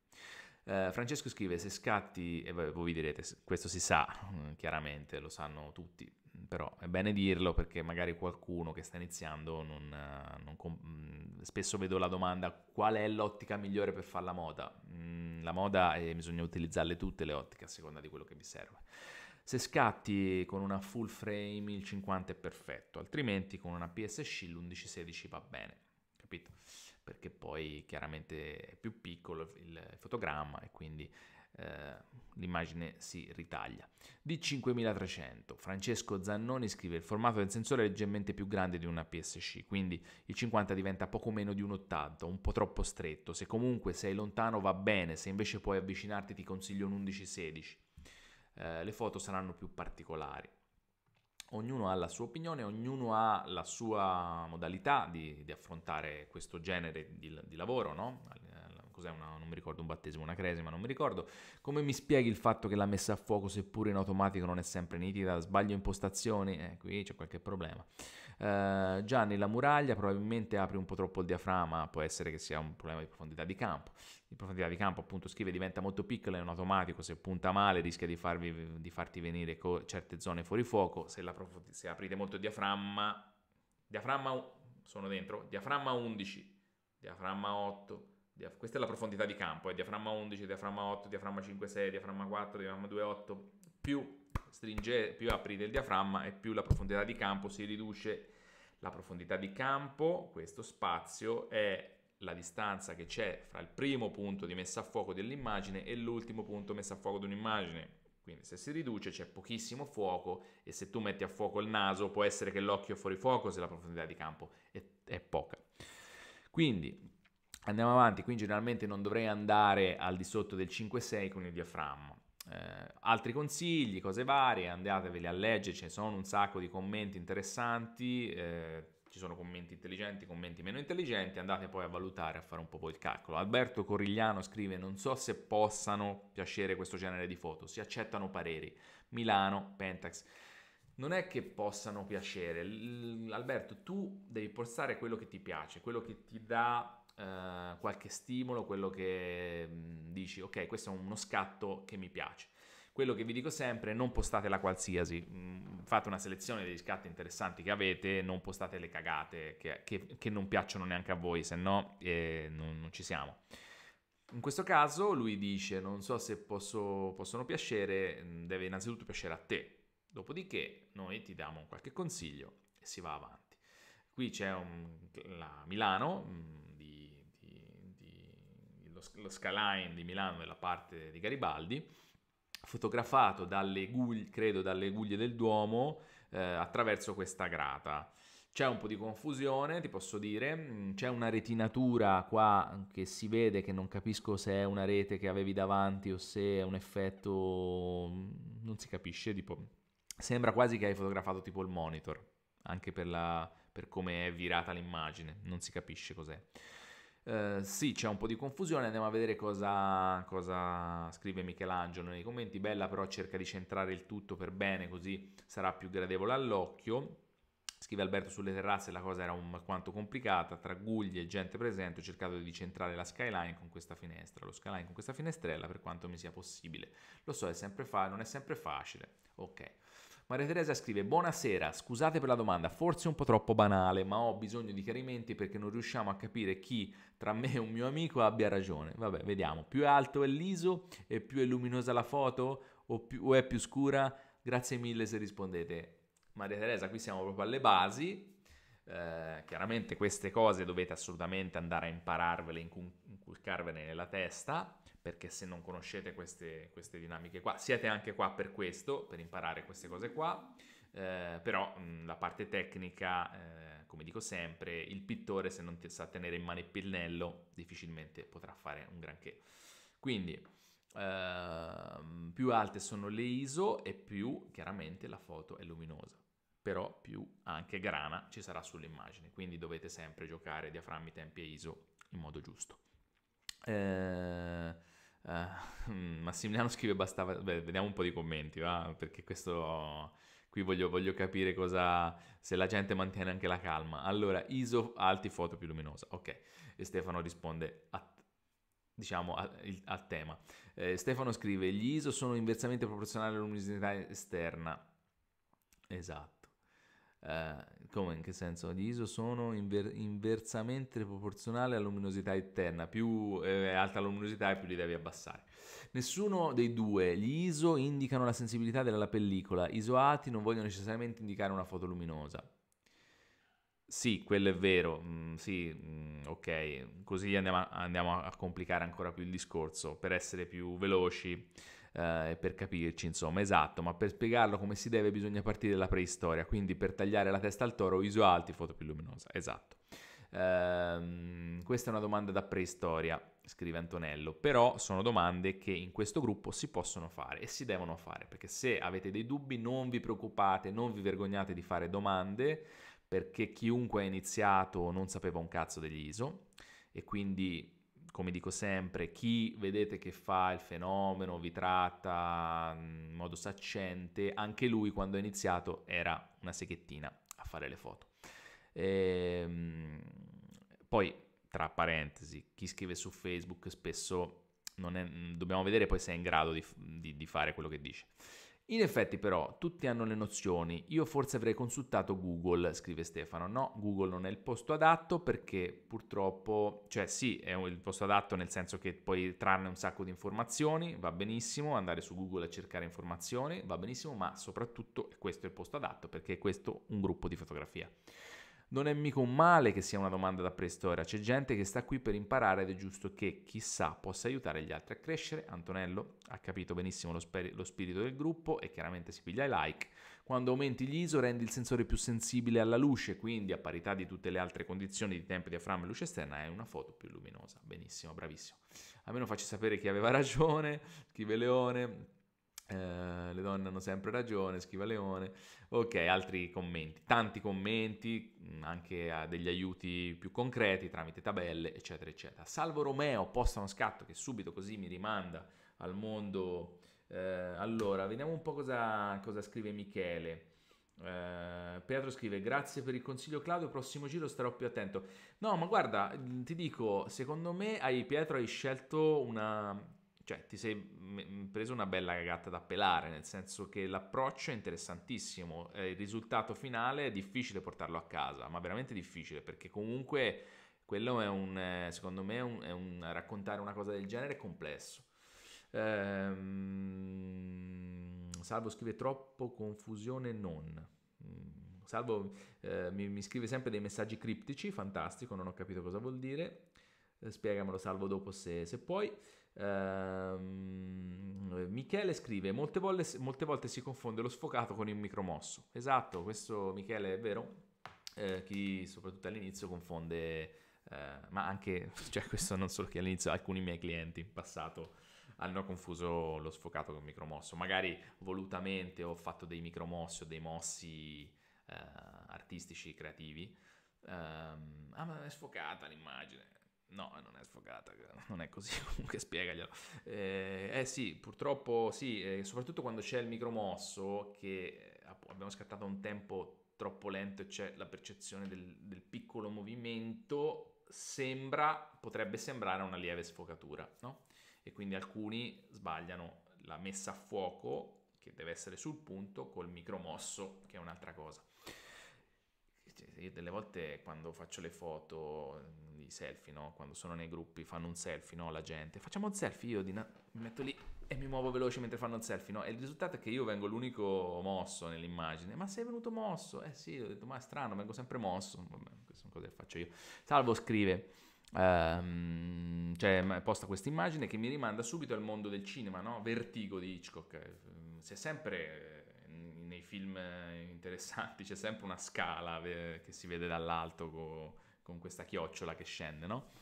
Eh, Francesco scrive, se scatti, e voi, vi direte, questo si sa, mm, chiaramente lo sanno tutti, mm, però è bene dirlo perché magari qualcuno che sta iniziando non, eh, non comp- mm, spesso vedo la domanda qual è l'ottica migliore per fare la moda la moda eh, bisogna utilizzarle tutte le ottiche a seconda di quello che vi serve se scatti con una full frame il 50 è perfetto altrimenti con una PSC l'1116 va bene capito? perché poi chiaramente è più piccolo il fotogramma e quindi eh, l'immagine si ritaglia. D5300, Francesco Zannoni scrive il formato del sensore è leggermente più grande di una PSC, quindi il 50 diventa poco meno di un 80, un po' troppo stretto, se comunque sei lontano va bene, se invece puoi avvicinarti ti consiglio un 1116 Eh, le foto saranno più particolari ognuno ha la sua opinione, ognuno ha la sua modalità di, di affrontare questo genere di, di lavoro, no? Cos'è una, non mi ricordo, un battesimo, una cresima, non mi ricordo. Come mi spieghi il fatto che la messa a fuoco, seppure in automatico, non è sempre nitida? Sbaglio impostazioni? Eh, qui c'è qualche problema. Eh, già nella muraglia probabilmente apri un po' troppo il diaframma, può essere che sia un problema di profondità di campo. Di profondità di campo, appunto, scrive diventa molto piccola, è un automatico, se punta male rischia di, farvi, di farti venire co- certe zone fuori fuoco, se, prof- se aprite molto il diaframma, diaframma sono dentro, diaframma 11, diaframma 8, questa è la profondità di campo, è eh, diaframma 11, diaframma 8, diaframma 5, 6, diaframma 4, diaframma 2, 8, più stringe, più aprite il diaframma e più la profondità di campo si riduce. La profondità di campo, questo spazio, è la distanza che c'è fra il primo punto di messa a fuoco dell'immagine e l'ultimo punto messa a fuoco di un'immagine. Quindi se si riduce c'è pochissimo fuoco e se tu metti a fuoco il naso può essere che l'occhio è fuori fuoco se la profondità di campo è, è poca. Quindi andiamo avanti, qui generalmente non dovrei andare al di sotto del 5,6 con il diaframma eh, altri consigli, cose varie, andateveli a leggere, ci sono un sacco di commenti interessanti, eh, ci sono commenti intelligenti, commenti meno intelligenti, andate poi a valutare, a fare un po' il calcolo. Alberto Corigliano scrive, non so se possano piacere questo genere di foto, si accettano pareri. Milano, Pentax non è che possano piacere. Alberto, tu devi postare quello che ti piace, quello che ti dà eh, qualche stimolo, quello che mm, dici, ok, questo è uno scatto che mi piace. Quello che vi dico sempre, non postate la qualsiasi, mm, fate una selezione degli scatti interessanti che avete, non postate le cagate che, che, che non piacciono neanche a voi, se no eh, non, non ci siamo. In questo caso lui dice: Non so se posso, possono piacere, mm, deve innanzitutto piacere a te. Dopodiché, noi ti diamo qualche consiglio e si va avanti. Qui c'è un, la Milano, lo, lo skyline di Milano nella parte di Garibaldi, fotografato dalle guglie, credo dalle guglie del Duomo eh, attraverso questa grata. C'è un po' di confusione, ti posso dire, mm, c'è una retinatura qua che si vede che non capisco se è una rete che avevi davanti o se è un effetto, mm, non si capisce, tipo, sembra quasi che hai fotografato tipo il monitor, anche per, la... per come è virata l'immagine, non si capisce cos'è. Eh, sì, c'è un po' di confusione, andiamo a vedere cosa, cosa scrive Michelangelo nei commenti. Bella però cerca di centrare il tutto per bene, così sarà più gradevole all'occhio. Scrive Alberto sulle terrazze, la cosa era un quanto complicata, tra guglie e gente presente ho cercato di centrare la skyline con questa finestra, lo skyline con questa finestrella per quanto mi sia possibile. Lo so, è sempre fa- non è sempre facile. Ok. Maria Teresa scrive: Buonasera, scusate per la domanda, forse un po' troppo banale, ma ho bisogno di chiarimenti perché non riusciamo a capire chi tra me e un mio amico abbia ragione. Vabbè, vediamo. Più è alto è l'ISO e più è luminosa la foto o, più, o è più scura? Grazie mille se rispondete. Maria Teresa, qui siamo proprio alle basi. Eh, chiaramente queste cose dovete assolutamente andare a impararvele, inculcarvele nella testa perché se non conoscete queste, queste dinamiche qua, siete anche qua per questo, per imparare queste cose qua, eh, però mh, la parte tecnica, eh, come dico sempre, il pittore se non ti sa tenere in mano il pennello difficilmente potrà fare un granché. Quindi eh, più alte sono le ISO e più chiaramente la foto è luminosa però più anche grana ci sarà sull'immagine, quindi dovete sempre giocare diaframmi, tempi e ISO in modo giusto. Eh, Mm, Massimiliano scrive bastava... Beh, vediamo un po' di commenti, va? Perché questo... Qui voglio, voglio, capire cosa... se la gente mantiene anche la calma. Allora, ISO alti foto più luminosa. Ok. E Stefano risponde a diciamo al tema. Eh, Stefano scrive: Gli ISO sono inversamente proporzionali alla luminosità esterna. Esatto. Eh, come in che senso? Gli ISO sono inver- inversamente proporzionali alla luminosità interna, più eh, alta la luminosità più li devi abbassare. Nessuno dei due, gli ISO indicano la sensibilità della pellicola, isoati non vogliono necessariamente indicare una foto luminosa. Sì, quello è vero, mm, sì, mm, ok, così andiamo a, andiamo a complicare ancora più il discorso per essere più veloci eh, per capirci, insomma, esatto, ma per spiegarlo come si deve bisogna partire dalla preistoria, quindi per tagliare la testa al toro ISO alti, foto più luminosa, esatto. Ehm, questa è una domanda da preistoria, scrive Antonello, però sono domande che in questo gruppo si possono fare e si devono fare, perché se avete dei dubbi non vi preoccupate, non vi vergognate di fare domande, perché chiunque ha iniziato non sapeva un cazzo degli ISO e quindi come dico sempre, chi vedete che fa il fenomeno, vi tratta mm, in modo saccente, anche lui quando ha iniziato era una seghettina a fare le foto. E, ehm, poi, tra parentesi, chi scrive su Facebook spesso è, mm, dobbiamo vedere poi se è in grado di, di, di fare quello che dice. In effetti però tutti hanno le nozioni, io forse avrei consultato Google, scrive Stefano, no, Google non è il posto adatto perché purtroppo, cioè sì, è il posto adatto nel senso che puoi trarne un sacco di informazioni, va benissimo, andare su Google a cercare informazioni, va benissimo, ma soprattutto questo è il posto adatto perché questo è un gruppo di fotografia. Non è mica un male che sia una domanda da preistoria, c'è gente che sta qui per imparare ed è giusto che, chissà, possa aiutare gli altri a crescere. Antonello ha capito benissimo lo, sper- lo spirito del gruppo e chiaramente si piglia i like. Quando aumenti gli ISO rendi il sensore più sensibile alla luce, quindi a parità di tutte le altre condizioni di tempo, diaframma e luce esterna è una foto più luminosa. Benissimo, bravissimo. Almeno facci sapere chi aveva (laughs) ragione, chi veleone, eh, le donne hanno sempre ragione, schiva Leone. Ok, altri commenti, tanti commenti, mm, anche a degli aiuti più concreti tramite tabelle, eccetera, eccetera. Salvo Romeo, posta uno scatto che subito così mi rimanda al mondo. Eh, allora, vediamo un po' cosa, cosa scrive Michele. Eh, Pietro scrive grazie per il consiglio Claudio prossimo giro starò più attento no ma guarda mm, ti dico secondo me hai, Pietro hai scelto una cioè, ti sei preso una bella cagata da pelare, nel senso che l'approccio è interessantissimo, eh, il risultato finale è difficile portarlo a casa, ma veramente difficile, perché comunque quello è un, eh, secondo me, un, è un, raccontare una cosa del genere è complesso. Ehm, salvo scrive troppo confusione non. Mm, salvo eh, mi, mi scrive sempre dei messaggi criptici, fantastico, non ho capito cosa vuol dire. Eh, spiegamelo, salvo dopo se, se puoi. Ehm, Michele scrive: molte volte, molte volte, si confonde lo sfocato con il micromosso. Esatto, questo Michele è vero. Eh, chi soprattutto all'inizio confonde, eh, ma anche, (laughs) cioè, questo non solo che all'inizio, alcuni miei clienti in passato hanno confuso lo sfocato con il micromosso. Magari volutamente ho fatto dei micromossi o dei mossi eh, artistici, creativi. Um, ah, ma è sfocata l'immagine. No, non è sfogata, non è così, (laughs) comunque spiegaglielo. Eh, eh sì, purtroppo sì, eh, soprattutto quando c'è il micromosso che eh, abbiamo scattato un tempo troppo lento e c'è la percezione del, del piccolo movimento, sembra, potrebbe sembrare una lieve sfocatura, no? E quindi alcuni sbagliano la messa a fuoco, che deve essere sul punto, col micromosso, che è un'altra cosa. Cioè, io delle volte quando faccio le foto i selfie, no? Quando sono nei gruppi fanno un selfie, no? La gente. Facciamo un selfie, io na- mi metto lì e mi muovo veloce mentre fanno un selfie, no? E il risultato è che io vengo l'unico mosso nell'immagine. Ma sei venuto mosso? Eh sì, ho detto, ma è strano, vengo sempre mosso. Vabbè, queste sono cose che faccio io. Salvo scrive... Um, cioè, posta questa immagine che mi rimanda subito al mondo del cinema, no? Vertigo di Hitchcock. Si è sempre eh, nei film interessanti, c'è sempre una scala eh, che si vede dall'alto con questa chiocciola che scende, no?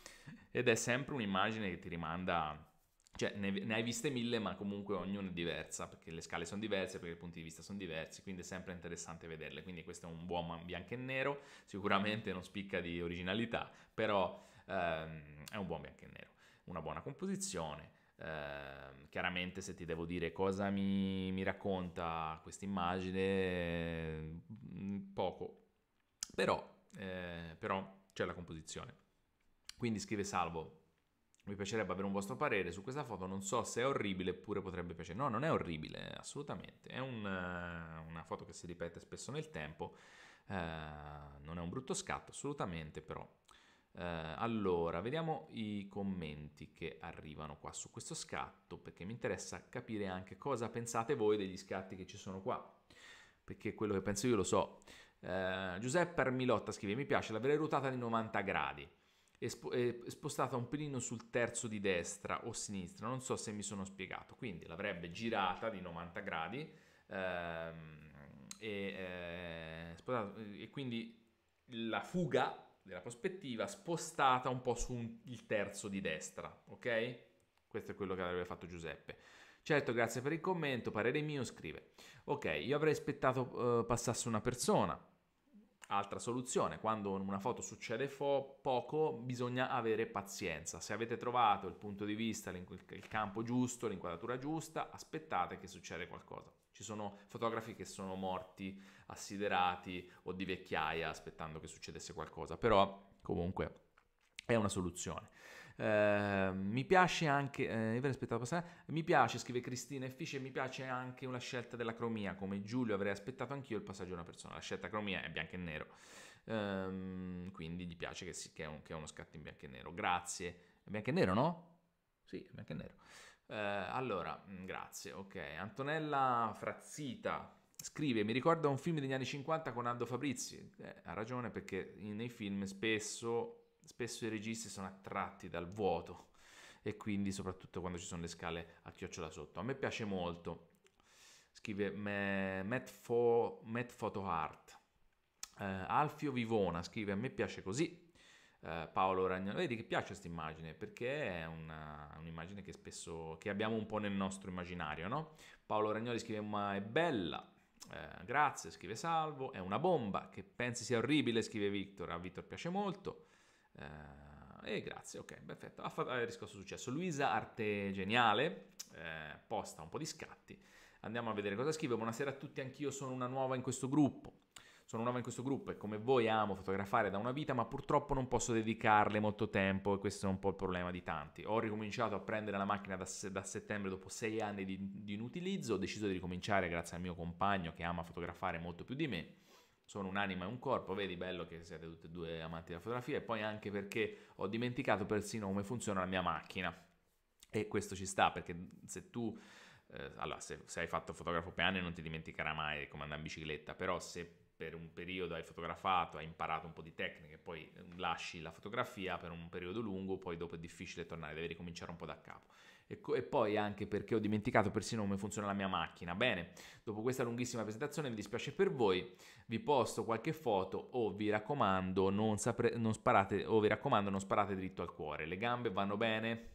Ed è sempre un'immagine che ti rimanda... Cioè, ne, ne, hai viste mille, ma comunque ognuna è diversa, perché le scale sono diverse, perché i punti di vista sono diversi, quindi è sempre interessante vederle. Quindi questo è un buon bianco e nero, sicuramente non spicca di originalità, però ehm, è un buon bianco e nero. Una buona composizione, Uh, chiaramente se ti devo dire cosa mi, mi racconta questa immagine, mm, poco. Però, eh, però cioè la composizione. Quindi scrive Salvo, mi piacerebbe avere un vostro parere su questa foto, non so se è orribile oppure potrebbe piacere. No, non è orribile, assolutamente, è un, eh, una foto che si ripete spesso nel tempo, uh, non è un brutto scatto, assolutamente però. Uh, allora, vediamo i commenti che arrivano qua su questo scatto, perché mi interessa capire anche cosa pensate voi degli scatti che ci sono qua, perché quello che penso io lo so. Eh, Giuseppe Armilotta scrive: Mi piace, l'avrei ruotata di 90 gradi e, spo- e spostata un pelino sul terzo di destra o sinistra. Non so se mi sono spiegato. Quindi l'avrebbe girata di 90 gradi ehm, e, eh, spostata, e, quindi la fuga della prospettiva spostata un po' sul terzo di destra. Ok? Questo è quello che avrebbe fatto Giuseppe. Certo, grazie per il commento, parere mio, scrive. Ok, io avrei aspettato uh, passasse una persona, Altra soluzione, quando in una foto succede fo- poco, bisogna avere pazienza. Se avete trovato il punto di vista, il campo giusto, l'inquadratura giusta, aspettate che succeda qualcosa. Ci sono fotografi che sono morti, assiderati o di vecchiaia aspettando che succedesse qualcosa, però comunque è una soluzione. Eh, mi piace anche, eh, mi piace, scrive Cristina Effice, mi piace anche una scelta della cromia, come Giulio avrei aspettato anch'io il passaggio a una persona, la scelta cromia è bianco e nero, eh, quindi gli piace che, si, che, è un, che, è uno scatto in bianco e nero, grazie, è bianco e nero no? Sì, è bianco e nero. Eh, allora, mm, grazie, ok, Antonella Frazzita, Scrive, mi ricorda un film degli anni 50 con Aldo Fabrizi. Eh, ha ragione perché nei film spesso Spesso i registi sono attratti dal vuoto e quindi soprattutto quando ci sono le scale a chiocciola sotto. A me piace molto, scrive Matt, Fo, Matt Photo Art. Uh, Alfio Vivona scrive a me piace così. Uh, Paolo Ragnano, vedi che piace questa immagine perché è una, un'immagine che spesso che abbiamo un po' nel nostro immaginario, no? Paolo Ragnoli scrive ma è bella, uh, grazie, scrive Salvo, è una bomba, che pensi sia orribile, scrive Victor, a Victor piace molto. Eh, e grazie, ok, perfetto. Ha, fatto, ha riscosso successo. Luisa Arte Geniale eh, posta un po' di scatti. Andiamo a vedere cosa scrive. Buonasera a tutti, anch'io sono una nuova in questo gruppo. Sono nuova in questo gruppo e come voi amo fotografare da una vita, ma purtroppo non posso dedicarle molto tempo e questo è un po' il problema di tanti. Ho ricominciato a prendere la macchina da, da settembre dopo sei anni di, di inutilizzo, ho deciso di ricominciare grazie al mio compagno che ama fotografare molto più di me sono un'anima e un corpo, vedi bello che siete tutti e due amanti della fotografia e poi anche perché ho dimenticato persino come funziona la mia macchina e questo ci sta perché se tu eh, allora se, se, hai fatto fotografo per anni non ti dimenticherà mai come andare in bicicletta, però se per un periodo hai fotografato, hai imparato un po' di tecniche, poi eh, lasci la fotografia per un periodo lungo, poi dopo è difficile tornare, devi ricominciare un po' da capo e, co- e, poi anche perché ho dimenticato persino come funziona la mia macchina. Bene, dopo questa lunghissima presentazione mi dispiace per voi, vi posto qualche foto o vi raccomando non, sapre- non sparate o vi raccomando non sparate dritto al cuore, le gambe vanno bene.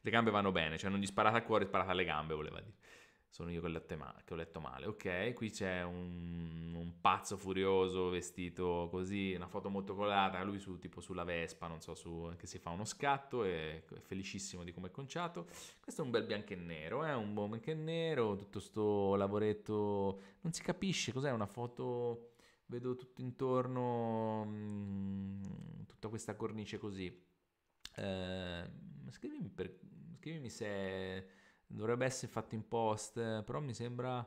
Le gambe vanno bene, cioè non gli sparate al cuore, sparate alle gambe, voleva dire sono io che ho letto, male, che ho letto male. Ok, qui c'è un, un, pazzo furioso vestito così, una foto molto colata, lui su, tipo sulla Vespa, non so, su, che si fa uno scatto, e è felicissimo di come è conciato. Questo è un bel bianco e nero, è eh? un buon bianco e nero, tutto sto lavoretto, non si capisce cos'è, una foto, vedo tutto intorno, mh, mm, tutta questa cornice così. Eh, scrivimi, per, scrivimi se dovrebbe essere fatto in post, eh, però mi sembra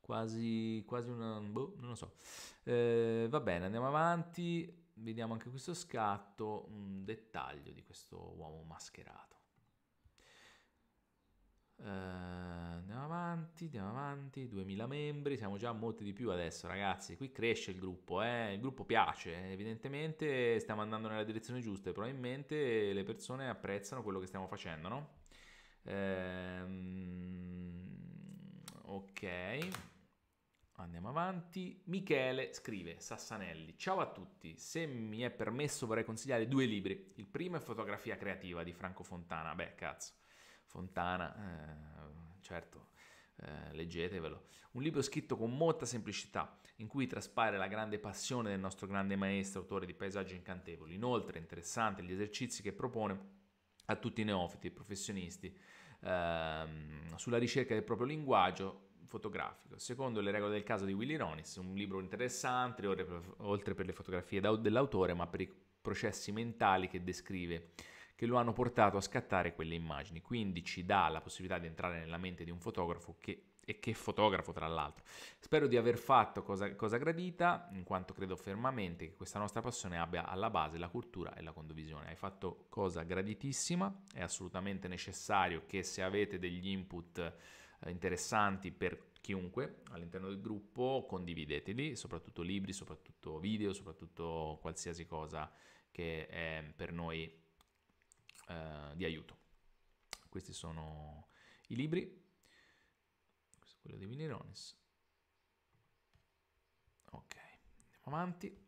quasi, quasi una... Boh, non lo so. Eh, va bene, andiamo avanti. Vediamo anche questo scatto, un dettaglio di questo uomo mascherato. Eh, andiamo avanti, andiamo avanti, 2000 membri, siamo già molti di più adesso ragazzi, qui cresce il gruppo, eh? il gruppo piace, evidentemente stiamo andando nella direzione giusta e probabilmente le persone apprezzano quello che stiamo facendo, no? Ehm, ok, andiamo avanti. Michele scrive, Sassanelli, ciao a tutti, se mi è permesso vorrei consigliare due libri. Il primo è Fotografia creativa di Franco Fontana, beh cazzo, Fontana, eh, certo. Eh, leggetevelo. Un libro scritto con molta semplicità, in cui traspare la grande passione del nostro grande maestro, autore di paesaggi incantevoli. Inoltre, interessante gli esercizi che propone a tutti i neofiti e professionisti ehm, sulla ricerca del proprio linguaggio fotografico, secondo le regole del caso di Willy Ronis, un libro interessante, oltre per le fotografie dell'autore, ma per i processi mentali che descrive che lo hanno portato a scattare quelle immagini, quindi ci dà la possibilità di entrare nella mente di un fotografo che e che fotografo tra l'altro. Spero di aver fatto cosa, cosa, gradita, in quanto credo fermamente che questa nostra passione abbia alla base la cultura e la condivisione. Hai fatto cosa graditissima, è assolutamente necessario che se avete degli input eh, interessanti per chiunque all'interno del gruppo condivideteli, soprattutto libri, soprattutto video, soprattutto qualsiasi cosa che è per noi eh, di aiuto. Questi sono i libri quello di Millerones. Ok, andiamo avanti.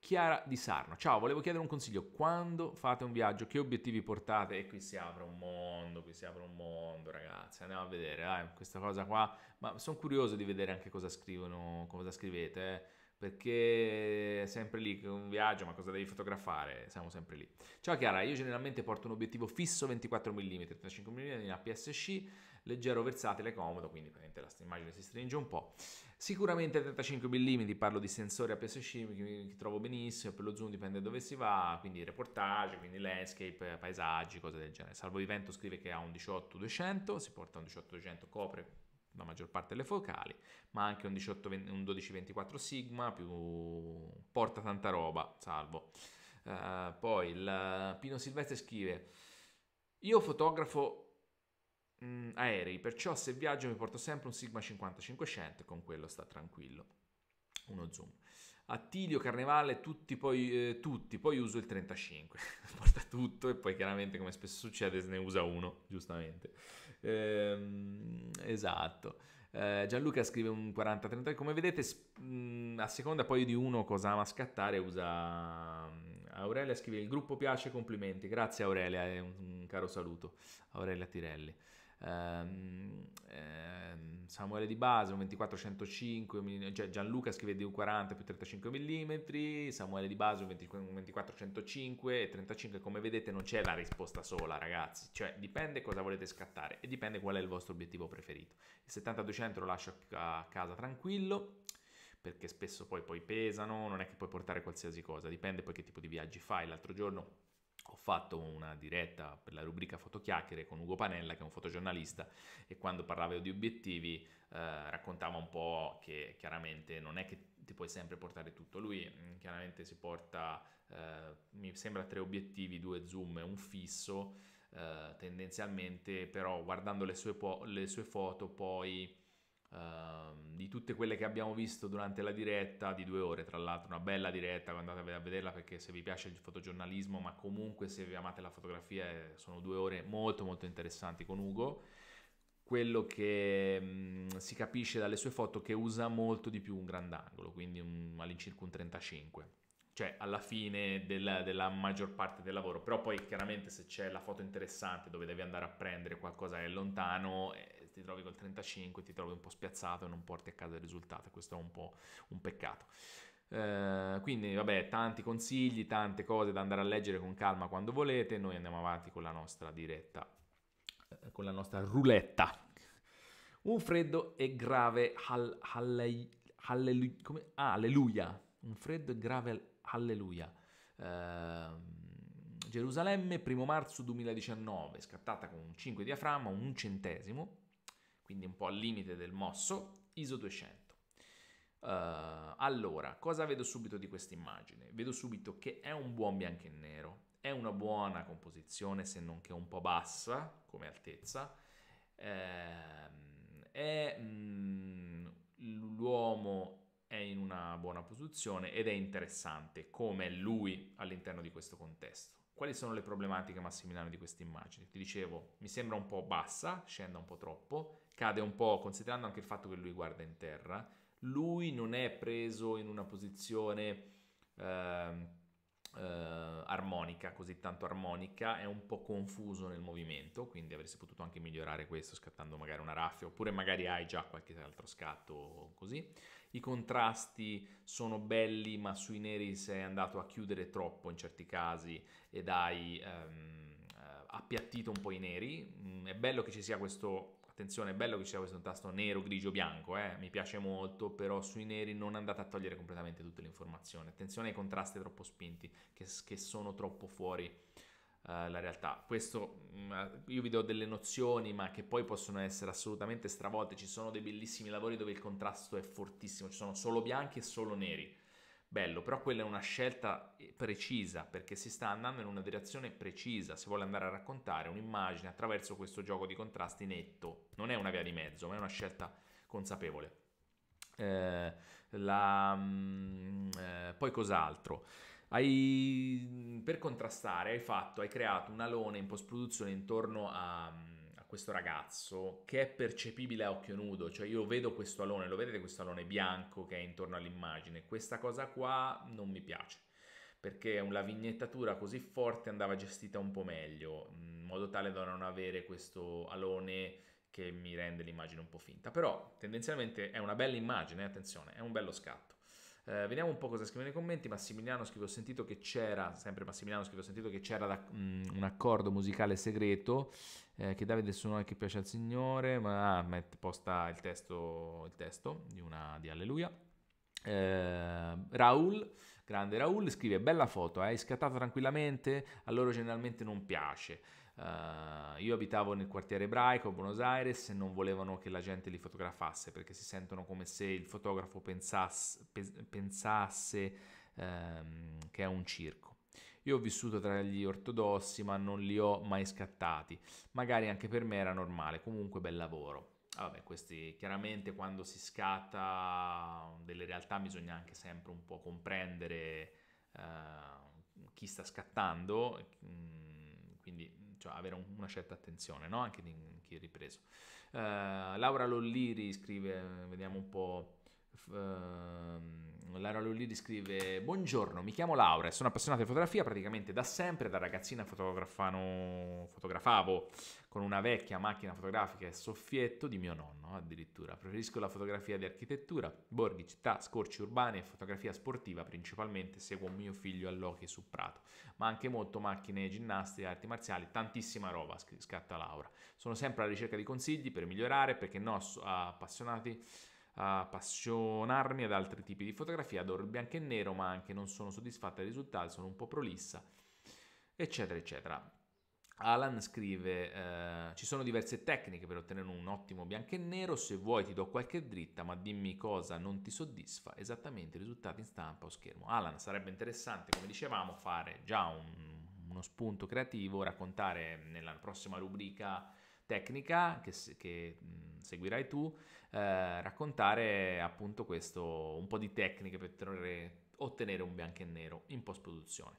Chiara di Sarno, ciao, volevo chiedere un consiglio, quando fate un viaggio, che obiettivi portate? E qui si apre un mondo, qui si apre un mondo, ragazzi, andiamo a vedere, dai, questa cosa qua, ma sono curioso di vedere anche cosa scrivono, cosa scrivete, eh perché è sempre lì un viaggio, ma cosa devi fotografare? Siamo sempre lì. Ciao Chiara, io generalmente porto un obiettivo fisso 24 mm, 35 mm in APS-C, leggero, versatile, comodo, quindi praticamente immagine si stringe un po'. Sicuramente 35 mm, parlo di sensori a c che, che trovo benissimo, per lo zoom dipende da dove si va, quindi reportage, quindi landscape, paesaggi, cose del genere. Salvo di Vento scrive che ha un 18-200, si porta un 18-200, copre la maggior parte delle focali, ma anche un, un 12-24 Sigma, più porta tanta roba, salvo. Uh, poi il Pino Silvestre scrive, io fotografo mh, mm, aerei, perciò se viaggio mi porto sempre un Sigma 50-500, con quello sta tranquillo. Uno zoom. Attilio, Carnevale, tutti poi, eh, tutti, poi uso il 35, (laughs) porta tutto e poi chiaramente come spesso succede se ne usa uno, giustamente. Ehm, esatto. Eh, Gianluca scrive un 40-30, come vedete sp- mh, mm, a seconda poi di uno cosa ama scattare usa... Mm, Aurelia scrive il gruppo piace, complimenti, grazie Aurelia, un, un caro saluto, Aurelia Tirelli. Ehm, ehm, Samuele Di Base un 24-105 cioè Gianluca scrive di un 40 più 35 mm Samuele Di Base un 24-105 e 35 come vedete non c'è la risposta sola ragazzi cioè dipende cosa volete scattare e dipende qual è il vostro obiettivo preferito il 70-200 lo lascio a casa tranquillo perché spesso poi, poi pesano, non è che puoi portare qualsiasi cosa, dipende poi che tipo di viaggi fai. L'altro giorno ho fatto una diretta per la rubrica Fotochiacchiere con Ugo Panella, che è un fotogiornalista, e quando parlavo di obiettivi eh, raccontava un po' che chiaramente non è che ti puoi sempre portare tutto. Lui mm, chiaramente si porta, eh, mi sembra, tre obiettivi, due zoom e un fisso, eh, tendenzialmente, però guardando le sue, po- le sue foto poi Ehm, di tutte quelle che abbiamo visto durante la diretta di due ore, tra l'altro una bella diretta, andate a vederla perché se vi piace il fotogiornalismo, ma comunque se vi amate la fotografia, eh, sono due ore molto molto interessanti con Ugo. Quello che um, si capisce dalle sue foto è che usa molto di più un grandangolo, quindi un, all'incirca un 35, cioè alla fine della, della maggior parte del lavoro. Però poi chiaramente se c'è la foto interessante dove devi andare a prendere qualcosa che è lontano, eh, ti trovi col 35, ti trovi un po' spiazzato e non porti a casa il risultato, questo è un po' un peccato. Uh, quindi vabbè, tanti consigli, tante cose da andare a leggere con calma quando volete, noi andiamo avanti con la nostra diretta, eh, con la nostra ruletta. Un freddo e grave alleluia hall, hall, come, ah, alleluia, un freddo e grave alleluia. Uh, Gerusalemme, 1 marzo 2019, scattata con 5 diaframma, un centesimo, quindi un po' al limite del mosso, ISO 200. Uh, eh, allora, cosa vedo subito di questa immagine? Vedo subito che è un buon bianco e nero, è una buona composizione se non che un po' bassa come altezza, ehm, è, mm, l'uomo è in una buona posizione ed è interessante come è lui all'interno di questo contesto. Quali sono le problematiche massimiliane di questa immagine? Ti dicevo, mi sembra un po' bassa, scenda un po' troppo, cade un po', considerando anche il fatto che lui guarda in terra, lui non è preso in una posizione eh, eh, armonica, così tanto armonica, è un po' confuso nel movimento, quindi avresti potuto anche migliorare questo scattando magari una raffia, oppure magari hai già qualche altro scatto così. I contrasti sono belli, ma sui neri sei andato a chiudere troppo in certi casi ed hai ehm, eh, appiattito un po' i neri. Mm, è bello che ci sia questo Attenzione, è bello che ci sia questo tasto nero, grigio, bianco, eh? mi piace molto, però sui neri non andate a togliere completamente tutte le informazioni. Attenzione ai contrasti troppo spinti, che, che sono troppo fuori Uh, la realtà. Questo mm, eh, io vi do delle nozioni, ma che poi possono essere assolutamente stravolte. Ci sono dei bellissimi lavori dove il contrasto è fortissimo, ci sono solo bianchi e solo neri bello, però quella è una scelta eh, precisa perché si sta andando in una direzione precisa, si vuole andare a raccontare un'immagine attraverso questo gioco di contrasti netto, non è una via di mezzo, ma è una scelta consapevole. Eh, la, mm, eh, poi cos'altro? Hai, per contrastare hai fatto, hai creato un alone in post produzione intorno a, mm, questo ragazzo che è percepibile a occhio nudo, cioè io vedo questo alone, lo vedete questo alone bianco che è intorno all'immagine, questa cosa qua non mi piace perché una vignettatura così forte andava gestita un po' meglio, in modo tale da non avere questo alone che mi rende l'immagine un po' finta, però tendenzialmente è una bella immagine, eh, attenzione, è un bello scatto. Eh, vediamo un po' cosa scrive nei commenti. Massimiliano scrive: Ho sentito che c'era. Sempre Massimiliano scrive: Ho sentito che c'era da, mh, mm, un accordo musicale segreto. Eh, che Davide suona che piace al Signore. Ma ah, Matt posta il testo, il testo di, una, di Alleluia. Eh, Raul, grande Raul, scrive: Bella foto, hai eh, scattato tranquillamente. A loro generalmente non piace. Uh, io abitavo nel quartiere ebraico a Buenos Aires e non volevano che la gente li fotografasse perché si sentono come se il fotografo pensasse, pensasse um, che è un circo. Io ho vissuto tra gli ortodossi ma non li ho mai scattati, magari anche per me era normale, comunque bel lavoro. Ah, vabbè, questi chiaramente quando si scatta delle realtà bisogna anche sempre un po' comprendere uh, chi sta scattando, mm, quindi cioè avere un, una certa attenzione, no? anche di chi è ripreso. Uh, Laura Lolliri scrive, vediamo un po' Uh, Lara Lulli scrive: Buongiorno, mi chiamo Laura e sono appassionata di fotografia praticamente da sempre. Da ragazzina fotografavo con una vecchia macchina fotografica e soffietto di mio nonno. Addirittura preferisco la fotografia di architettura, borghi, città, scorci urbani e fotografia sportiva. Principalmente seguo mio figlio all'occhio su Prato, ma anche molto macchine, ginnastica, arti marziali, tantissima roba. Scatta Laura. Sono sempre alla ricerca di consigli per migliorare perché no, appassionati appassionarmi ad altri tipi di fotografia, adoro il bianco e nero, ma anche non sono soddisfatta dei risultati, sono un po' prolissa, eccetera, eccetera. Alan scrive, eh, ci sono diverse tecniche per ottenere un ottimo bianco e nero, se vuoi ti do qualche dritta, ma dimmi cosa non ti soddisfa esattamente i risultati in stampa o schermo. Alan, sarebbe interessante, come dicevamo, fare già un, uno spunto creativo, raccontare nella prossima rubrica tecnica che, che mh, mm, seguirai tu, eh, raccontare appunto questo, un po' di tecniche per tenere, ottenere un bianco e nero in post-produzione.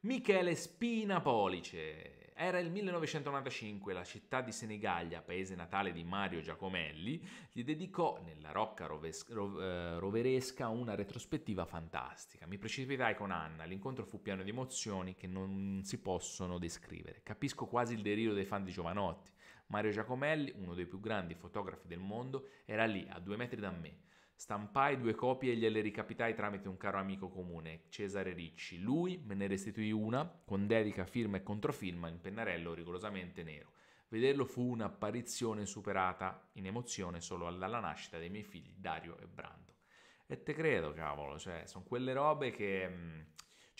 Michele Spina Police. Era il 1995, la città di Senegaglia, paese natale di Mario Giacomelli, gli dedicò nella rocca roves- rov- eh, roveresca una retrospettiva fantastica. Mi precipitai con Anna, l'incontro fu pieno di emozioni che non si possono descrivere. Capisco quasi il delirio dei fan di Giovanotti. Mario Giacomelli, uno dei più grandi fotografi del mondo, era lì, a due metri da me. Stampai due copie e gliele ricapitai tramite un caro amico comune, Cesare Ricci. Lui me ne restituì una, con dedica, firma e controfirma, in pennarello rigorosamente nero. Vederlo fu un'apparizione superata in emozione solo alla nascita dei miei figli Dario e Brando. E te credo, cavolo, cioè, sono quelle robe che... Mh, mm,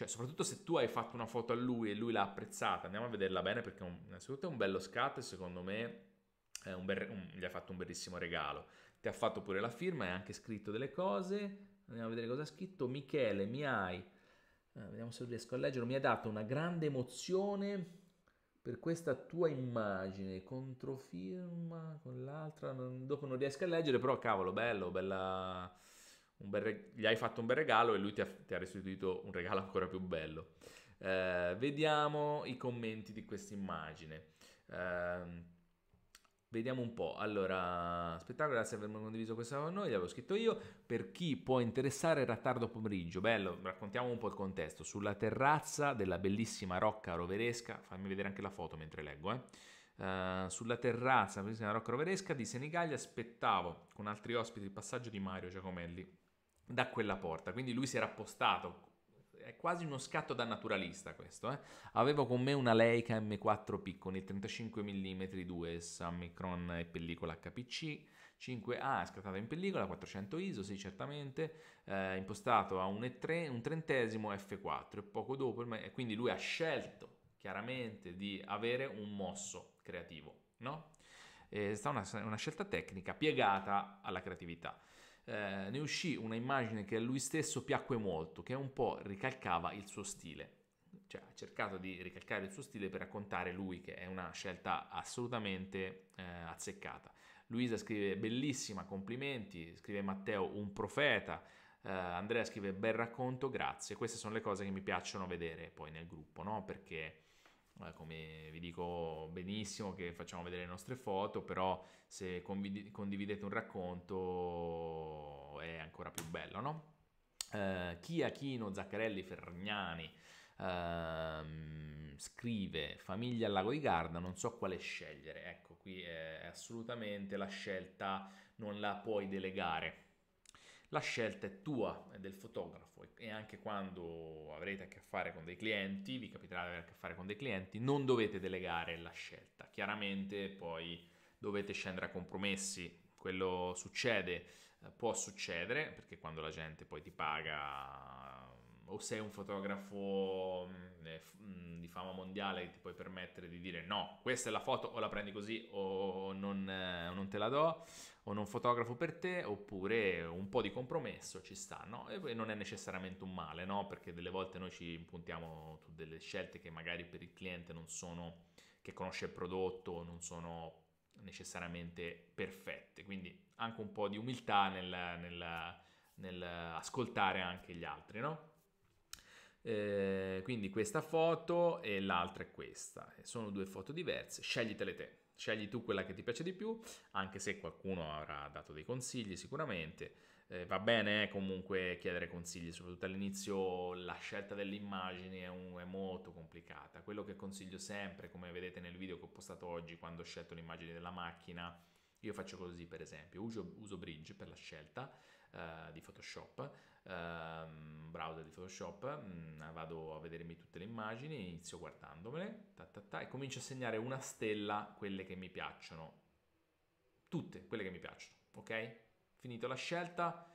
cioè, soprattutto se tu hai fatto una foto a lui e lui l'ha apprezzata, andiamo a vederla bene perché innanzitutto è un bello scatto e secondo me un bel, un, gli ha fatto un bellissimo regalo. Ti ha fatto pure la firma e anche scritto delle cose. Andiamo a vedere cosa ha scritto. Michele, mi hai... Ah, vediamo se riesco a leggerlo. Mi ha dato una grande emozione per questa tua immagine, controfirma con l'altra, non, dopo non riesco a leggere, però cavolo, bello, bella, reg- gli hai fatto un bel regalo e lui ti ha, ti ha restituito un regalo ancora più bello. Eh, vediamo i commenti di questa immagine. Eh, Vediamo un po'. Allora, spettacolo, grazie per aver condiviso questa con noi, l'avevo scritto io. Per chi può interessare il tardo pomeriggio, bello, raccontiamo un po' il contesto. Sulla terrazza della bellissima Rocca Roveresca, fammi vedere anche la foto mentre leggo, eh. Uh, sulla terrazza della bellissima Rocca Roveresca di Senigallia aspettavo con altri ospiti il passaggio di Mario Giacomelli da quella porta. Quindi lui si era appostato. È quasi uno scatto da naturalista questo. Eh? Avevo con me una Leica M4 Picconi 35 mm 2 Samicron e pellicola HPC 5A, ah, scattata in pellicola 400 ISO, sì certamente, eh, impostato a 1,3, un trentesimo F4 e poco dopo, quindi lui ha scelto chiaramente di avere un mosso creativo, no? È stata una, una scelta tecnica piegata alla creatività eh, ne uscì una immagine che a lui stesso piacque molto, che un po' ricalcava il suo stile. Cioè, ha cercato di ricalcare il suo stile per raccontare lui, che è una scelta assolutamente eh, azzeccata. Luisa scrive bellissima, complimenti, scrive Matteo un profeta, Uh, Andrea scrive bel racconto, grazie. Queste sono le cose che mi piacciono vedere poi nel gruppo, no? Perché eh, come vi dico benissimo che facciamo vedere le nostre foto, però se condividete un racconto è ancora più bello, no? Uh, eh, Chia Chino Zaccarelli Fergnani uh, ehm, scrive famiglia al lago di Garda, non so quale scegliere. Ecco, qui è assolutamente la scelta non la puoi delegare la scelta è tua, è del fotografo e anche quando avrete a che fare con dei clienti, vi capiterà di avere a che fare con dei clienti, non dovete delegare la scelta. Chiaramente poi dovete scendere a compromessi, quello succede, eh, può succedere perché quando la gente poi ti paga o sei un fotografo mm, eh, mm, di fama mondiale che ti puoi permettere di dire no, questa è la foto o la prendi così o non, eh, non te la do o non fotografo per te oppure un po' di compromesso ci sta, no? E non è necessariamente un male, no? Perché delle volte noi ci puntiamo su delle scelte che magari per il cliente non sono, che conosce il prodotto, non sono necessariamente perfette, quindi anche un po' di umiltà nel, nel, nel ascoltare anche gli altri, no? Eh, quindi questa foto e l'altra è questa, sono due foto diverse, sceglitele te. Scegli tu quella che ti piace di più, anche se qualcuno avrà dato dei consigli sicuramente. Eh, va bene eh, comunque chiedere consigli, soprattutto all'inizio la scelta delle immagini è, un, è, molto complicata. Quello che consiglio sempre, come vedete nel video che ho postato oggi, quando ho scelto l'immagine della macchina, io faccio così per esempio, uso, uso Bridge per la scelta, uh, di Photoshop, um, browser di Photoshop, mh, mm, vado a vedermi tutte le immagini, inizio guardandomele, ta, ta, ta, e comincio a segnare una stella quelle che mi piacciono, tutte quelle che mi piacciono, ok? Finito la scelta,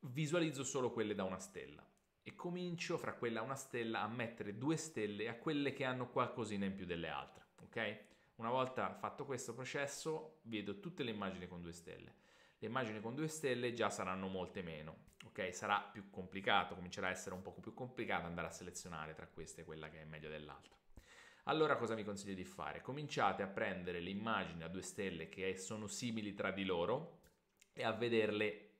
visualizzo solo quelle da una stella e comincio fra quella una stella a mettere due stelle a quelle che hanno qualcosina in più delle altre, ok? Una volta fatto questo processo vedo tutte le immagini con due stelle le immagini con due stelle già saranno molte meno, ok? Sarà più complicato, comincerà a essere un poco più complicato andare a selezionare tra queste quella che è meglio dell'altra. Allora cosa vi consiglio di fare? Cominciate a prendere le immagini a due stelle che sono simili tra di loro e a vederle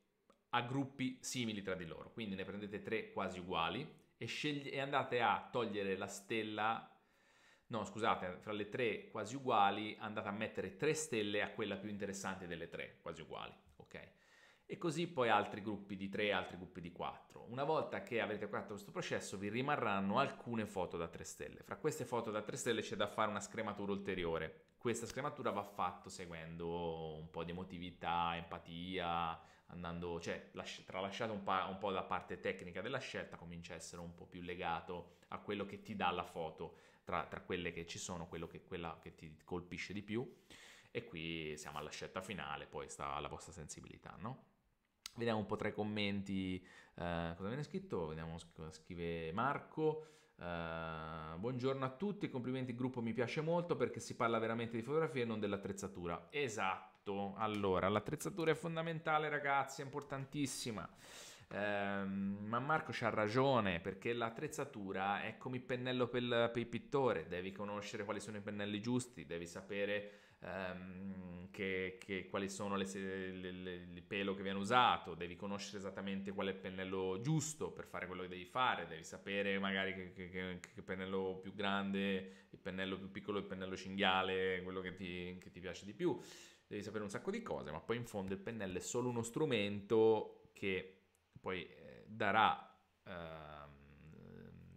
a gruppi simili tra di loro. Quindi ne prendete tre quasi uguali e, scegli- e andate a togliere la stella no scusate, fra le tre quasi uguali andate a mettere tre stelle a quella più interessante delle tre quasi uguali ok? E così poi altri gruppi di 3, altri gruppi di 4. Una volta che avrete fatto questo processo vi rimarranno alcune foto da 3 stelle. Fra queste foto da 3 stelle c'è da fare una scrematura ulteriore. Questa scrematura va fatta seguendo un po' di emotività, empatia, andando, cioè tralasciato un, pa- un po' la parte tecnica della scelta, comincia a essere un po' più legato a quello che ti dà la foto, tra, tra quelle che ci sono, quello che, quella che ti colpisce di più e qui siamo alla scelta finale, poi sta la vostra sensibilità, no? Vediamo un po' tra i commenti eh, cosa viene scritto, vediamo cosa scrive Marco. Eh, buongiorno a tutti, complimenti gruppo, mi piace molto perché si parla veramente di fotografia e non dell'attrezzatura. Esatto, allora l'attrezzatura è fondamentale ragazzi, è importantissima. Eh, ma Marco c'ha ragione perché l'attrezzatura è come il pennello per, per il pittore, devi conoscere quali sono i pennelli giusti, devi sapere Ehm, che, che, quali sono le, le, le, il pelo che viene usato, devi conoscere esattamente qual è il pennello giusto per fare quello che devi fare, devi sapere magari che, che, che, che pennello più grande, il pennello più piccolo, il pennello cinghiale, quello che ti, ti piace di più, devi sapere un sacco di cose, ma poi in fondo il pennello è solo uno strumento che poi eh, darà... Ehm,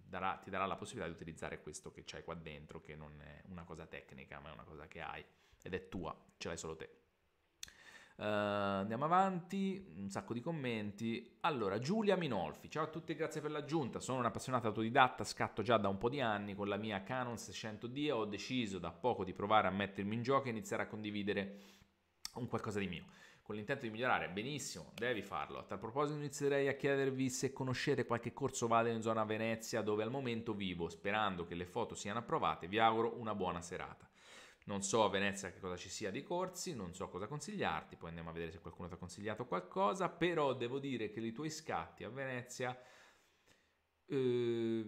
Darà, ti darà la possibilità di utilizzare questo che c'hai qua dentro, che non è una cosa tecnica, ma è una cosa che hai ed è tua, ce l'hai solo te. Uh, andiamo avanti, un sacco di commenti. Allora, Giulia Minolfi, ciao a tutti e grazie per l'aggiunta. Sono un appassionato autodidatta, scatto già da un po' di anni con la mia Canon 600D. Ho deciso da poco di provare a mettermi in gioco e iniziare a condividere un qualcosa di mio con l'intento di migliorare, benissimo, devi farlo. A tal proposito inizierei a chiedervi se conoscete qualche corso vale in zona Venezia dove al momento vivo, sperando che le foto siano approvate, vi auguro una buona serata. Non so a Venezia che cosa ci sia di corsi, non so cosa consigliarti, poi andiamo a vedere se qualcuno ti ha consigliato qualcosa, però devo dire che i tuoi scatti a Venezia... Eh,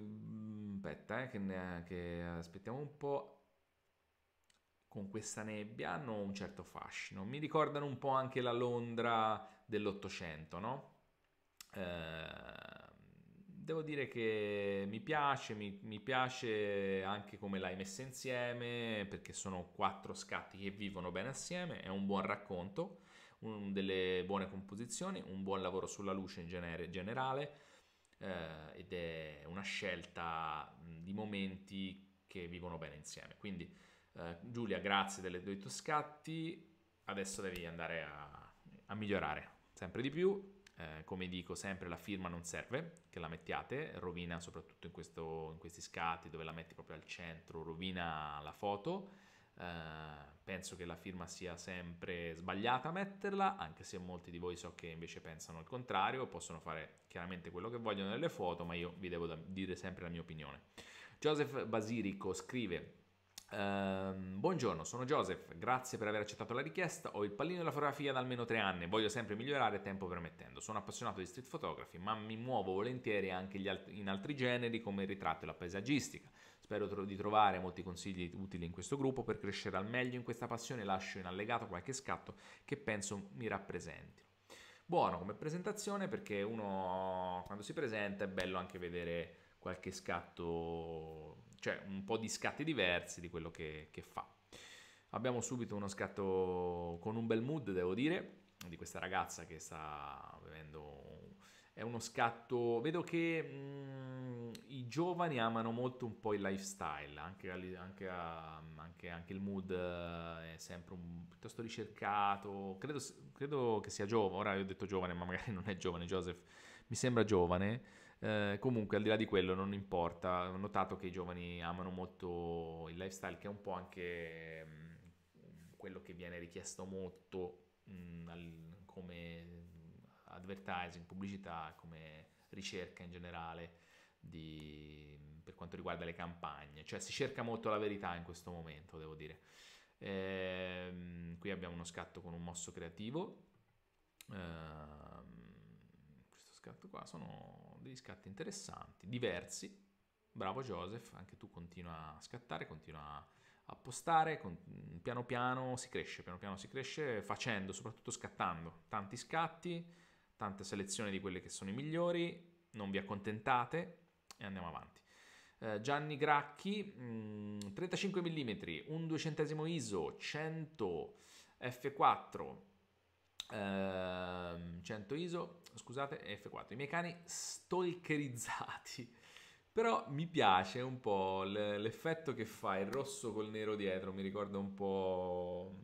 aspetta, eh, che, ne, che aspettiamo un po' con questa nebbia hanno un certo fascino. Mi ricordano un po' anche la Londra dell'Ottocento, no? Eh, devo dire che mi piace, mi, mi piace anche come l'hai messa insieme, perché sono quattro scatti che vivono bene assieme, è un buon racconto, un, delle buone composizioni, un buon lavoro sulla luce in genere, generale eh, ed è una scelta di momenti che vivono bene insieme. Quindi eh, Giulia, grazie delle due tuoi scatti, adesso devi andare a, a migliorare sempre di più eh, come dico sempre la firma non serve che la mettiate, rovina soprattutto in, questo, in, questi scatti dove la metti proprio al centro, rovina la foto, eh, penso che la firma sia sempre sbagliata a metterla, anche se molti di voi so che invece pensano il contrario, possono fare chiaramente quello che vogliono nelle foto, ma io vi devo dire sempre la mia opinione. Joseph Basirico scrive Um, buongiorno, sono Joseph, grazie per aver accettato la richiesta. Ho il pallino della fotografia da almeno tre anni, voglio sempre migliorare, tempo permettendo. Sono appassionato di street photography, ma mi muovo volentieri anche in altri generi come il ritratto e la paesaggistica. Spero di trovare molti consigli utili in questo gruppo per crescere al meglio in questa passione. Lascio in allegato qualche scatto che penso mi rappresenti. Buono come presentazione perché uno quando si presenta è bello anche vedere qualche scatto cioè un po' di scatti diversi di quello che, che fa. Abbiamo subito uno scatto con un bel mood, devo dire, di questa ragazza che sta bevendo è uno scatto vedo che mh, mm, i giovani amano molto un po' il lifestyle anche, anche, anche, anche il mood eh, è sempre un, piuttosto ricercato credo, credo, che sia giovane ora io ho detto giovane ma magari non è giovane Joseph mi sembra giovane eh, comunque, al di là di quello, non importa. Ho notato che i giovani amano molto il lifestyle, che è un po' anche mh, mm, quello che viene richiesto molto mh, mm, al, come advertising, pubblicità, come ricerca in generale. Di, mm, per quanto riguarda le campagne, cioè si cerca molto la verità in questo momento, devo dire. Ehm, qui abbiamo uno scatto con un mosso creativo. Ehm, questo scatto qua sono degli scatti interessanti, diversi. Bravo Joseph, anche tu continua a scattare, continua a postare, con, piano piano si cresce, piano piano si cresce facendo, soprattutto scattando, tanti scatti, tante selezioni di quelle che sono i migliori, non vi accontentate e andiamo avanti. Eh, Gianni Gracchi, 35 mm, 1 duecentesimo ISO, 100 f4, 100 ehm, ISO, scusate, F4. I miei cani stalkerizzati. (laughs) Però mi piace un po' l'effetto che fa il rosso col nero dietro, mi ricorda un po'...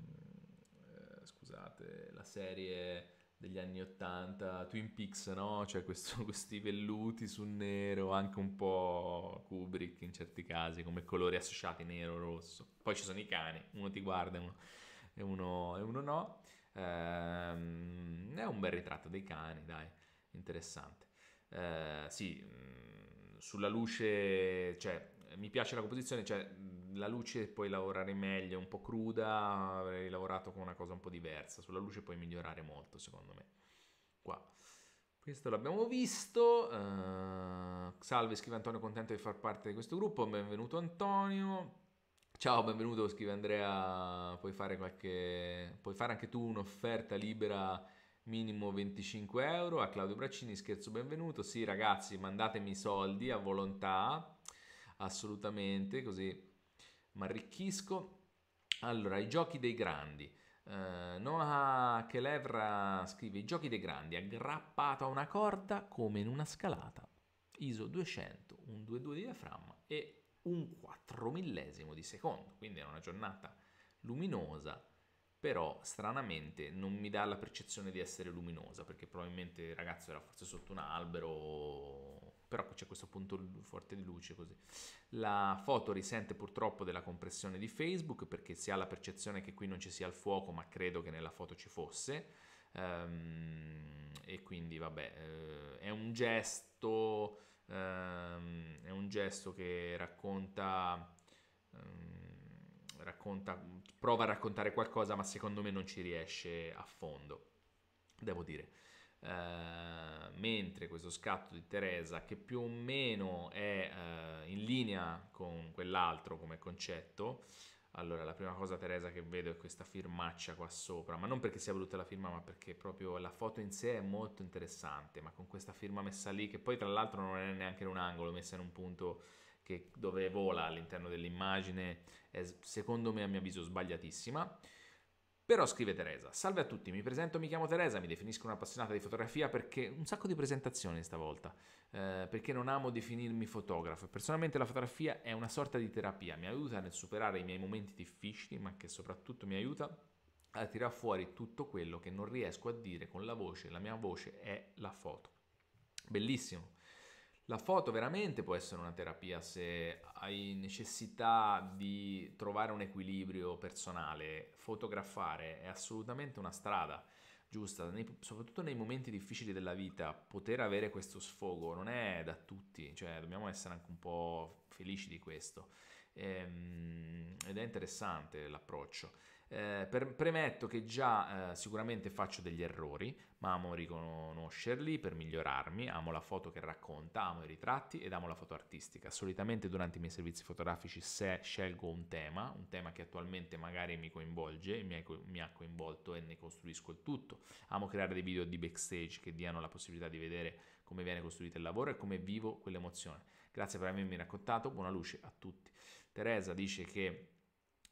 Eh, scusate, la serie degli anni 80, Twin Peaks, no? Cioè questo, (laughs) questi velluti sul nero, anche un po' Kubrick in certi casi, come colori associati nero-rosso. Poi ci sono i cani, uno ti guarda e uno, e uno, e uno no. Ehm, è un bel ritratto dei cani, dai, interessante. Ehm, sì, mm, sulla luce, cioè, mi piace la composizione, cioè, mm, la luce puoi lavorare meglio, un po' cruda, avrei lavorato con una cosa un po' diversa, sulla luce puoi migliorare molto, secondo me. Qua. Questo l'abbiamo visto. Uh, salve, scrive Antonio, contento di far parte di questo gruppo. Benvenuto Antonio. Ciao, benvenuto, scrive Andrea, puoi fare, qualche... puoi fare anche tu un'offerta libera minimo 25 euro a Claudio Braccini, scherzo benvenuto, sì ragazzi mandatemi soldi a volontà, assolutamente, così mi arricchisco. Allora, i giochi dei grandi. Uh, Noah Kelevra scrive i giochi dei grandi aggrappato a una corda come in una scalata ISO 200 un 2.2 di diaframma e un quattromillesimo di secondo, quindi è una giornata luminosa, però stranamente non mi dà la percezione di essere luminosa, perché probabilmente il ragazzo era forse sotto un albero, però c'è questo punto forte di luce così. La foto risente purtroppo della compressione di Facebook, perché si ha la percezione che qui non ci sia il fuoco, ma credo che nella foto ci fosse, ehm, e quindi vabbè, eh, è un gesto Ehm, è un gesto che racconta, ehm, racconta, prova a raccontare qualcosa ma secondo me non ci riesce a fondo, devo dire. Uh, mentre questo scatto di Teresa, che più o meno è uh, in linea con quell'altro come concetto, allora, la prima cosa Teresa che vedo è questa firmaccia qua sopra, ma non perché sia brutta la firma, ma perché proprio la foto in sé è molto interessante, ma con questa firma messa lì, che poi tra l'altro non è neanche in un angolo, messa in un punto che, dove vola all'interno dell'immagine, è secondo me a mio avviso sbagliatissima. Però scrive Teresa, salve a tutti, mi presento, mi chiamo Teresa, mi definisco un'appassionata di fotografia perché un sacco di presentazioni stavolta, eh, perché non amo definirmi fotografo. Personalmente la fotografia è una sorta di terapia, mi aiuta nel superare i miei momenti difficili, ma che soprattutto mi aiuta a tirare fuori tutto quello che non riesco a dire con la voce, la mia voce è la foto. Bellissimo. La foto veramente può essere una terapia se hai necessità di trovare un equilibrio personale. Fotografare è assolutamente una strada giusta, nei, soprattutto nei momenti difficili della vita, poter avere questo sfogo non è da tutti, cioè dobbiamo essere anche un po' felici di questo. Ehm, ed è interessante l'approccio. Eh, per, premetto che già eh, sicuramente faccio degli errori, ma amo riconoscerli per migliorarmi, amo la foto che racconta, amo i ritratti ed amo la foto artistica. Solitamente durante i miei servizi fotografici se scelgo un tema, un tema che attualmente magari mi coinvolge, mi, co- mi ha coinvolto e ne costruisco il tutto. Amo creare dei video di backstage che diano la possibilità di vedere come viene costruito il lavoro e come vivo quell'emozione. Grazie per avermi raccontato, buona luce a tutti. Teresa dice che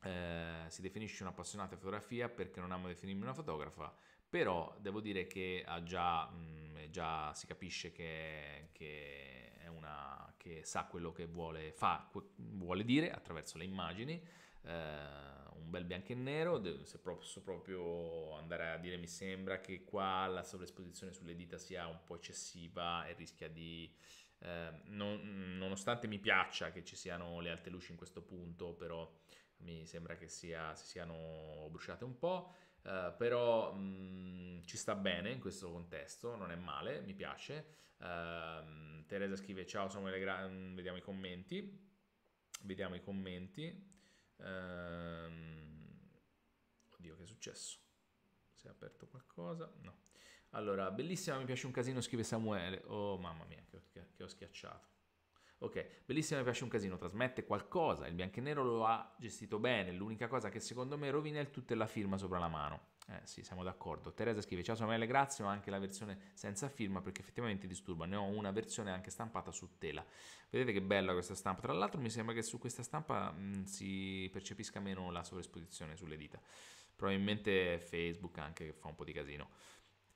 eh, si definisce un appassionato di fotografia perché non amo definirmi una fotografa, però devo dire che ha già, mh, mm, già, si capisce che, che, è una, che sa quello che vuole, fa, vuole dire attraverso le immagini. Eh, un bel bianco e nero, se posso proprio andare a dire mi sembra che qua la sovraesposizione sulle dita sia un po' eccessiva e rischia di eh, non, nonostante mi piaccia che ci siano le alte luci in questo punto, però mi sembra che sia, si siano bruciate un po', eh, però mh, mm, ci sta bene in questo contesto, non è male, mi piace. Eh, Teresa scrive ciao, sono le gra- mm, vediamo i commenti, vediamo i commenti. Eh, oddio, che è successo? Si è aperto qualcosa? No. Allora, bellissima, mi piace un casino, scrive Samuele. Oh mamma mia, che ho, che ho schiacciato. Ok, bellissima, mi piace un casino, trasmette qualcosa, il bianco e nero lo ha gestito bene, l'unica cosa che secondo me rovina è tutta la firma sopra la mano. Eh sì, siamo d'accordo. Teresa scrive: Ciao Samuele, grazie, ho anche la versione senza firma perché effettivamente disturba. Ne ho una versione anche stampata su tela. Vedete che bella questa stampa. Tra l'altro, mi sembra che su questa stampa mh, mm, si percepisca meno la sovraesposizione sulle dita. Probabilmente Facebook anche che fa un po' di casino.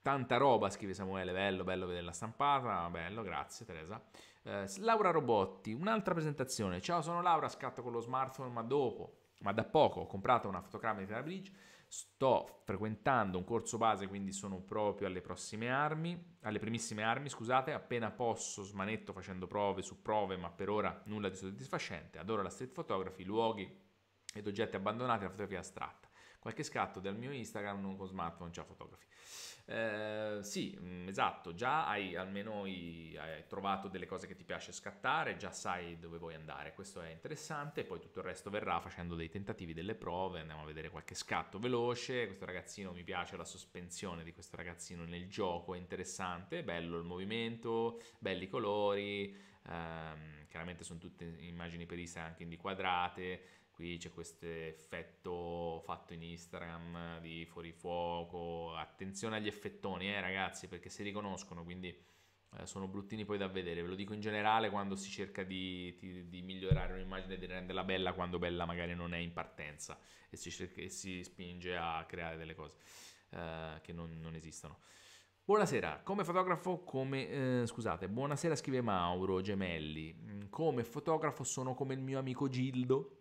Tanta roba, scrive Samuele, bello, bello vedere la stampata, bello, grazie Teresa. Eh, Laura Robotti, un'altra presentazione. Ciao, sono Laura, scatto con lo smartphone, ma dopo, ma da poco ho comprato una fotocamera di Terabridge, sto frequentando un corso base, quindi sono proprio alle prossime armi, alle primissime armi, scusate, appena posso smanetto facendo prove su prove, ma per ora nulla di soddisfacente. Adoro la street photography, luoghi ed oggetti abbandonati la fotografia astratta. Qualche scatto del mio Instagram con smartphone, già fotografi. Eh, sì, mm, esatto, già hai almeno i, hai trovato delle cose che ti piace scattare, già sai dove vuoi andare, questo è interessante, poi tutto il resto verrà facendo dei tentativi, delle prove, andiamo a vedere qualche scatto veloce, questo ragazzino mi piace la sospensione di questo ragazzino nel gioco, è interessante, bello il movimento, belli i colori, ehm, chiaramente sono tutte immagini per i anche indiquadrate, qui c'è questo effetto fatto in Instagram di fuorifuoco, attenzione agli effettoni eh ragazzi perché si riconoscono quindi eh, sono bruttini poi da vedere, ve lo dico in generale quando si cerca di, di, di migliorare un'immagine e di renderla bella quando bella magari non è in partenza e si, cerca, e si spinge a creare delle cose eh, che non, non esistono. Buonasera, come fotografo, come, eh, scusate, buonasera scrive Mauro Gemelli, mm, come fotografo sono come il mio amico Gildo,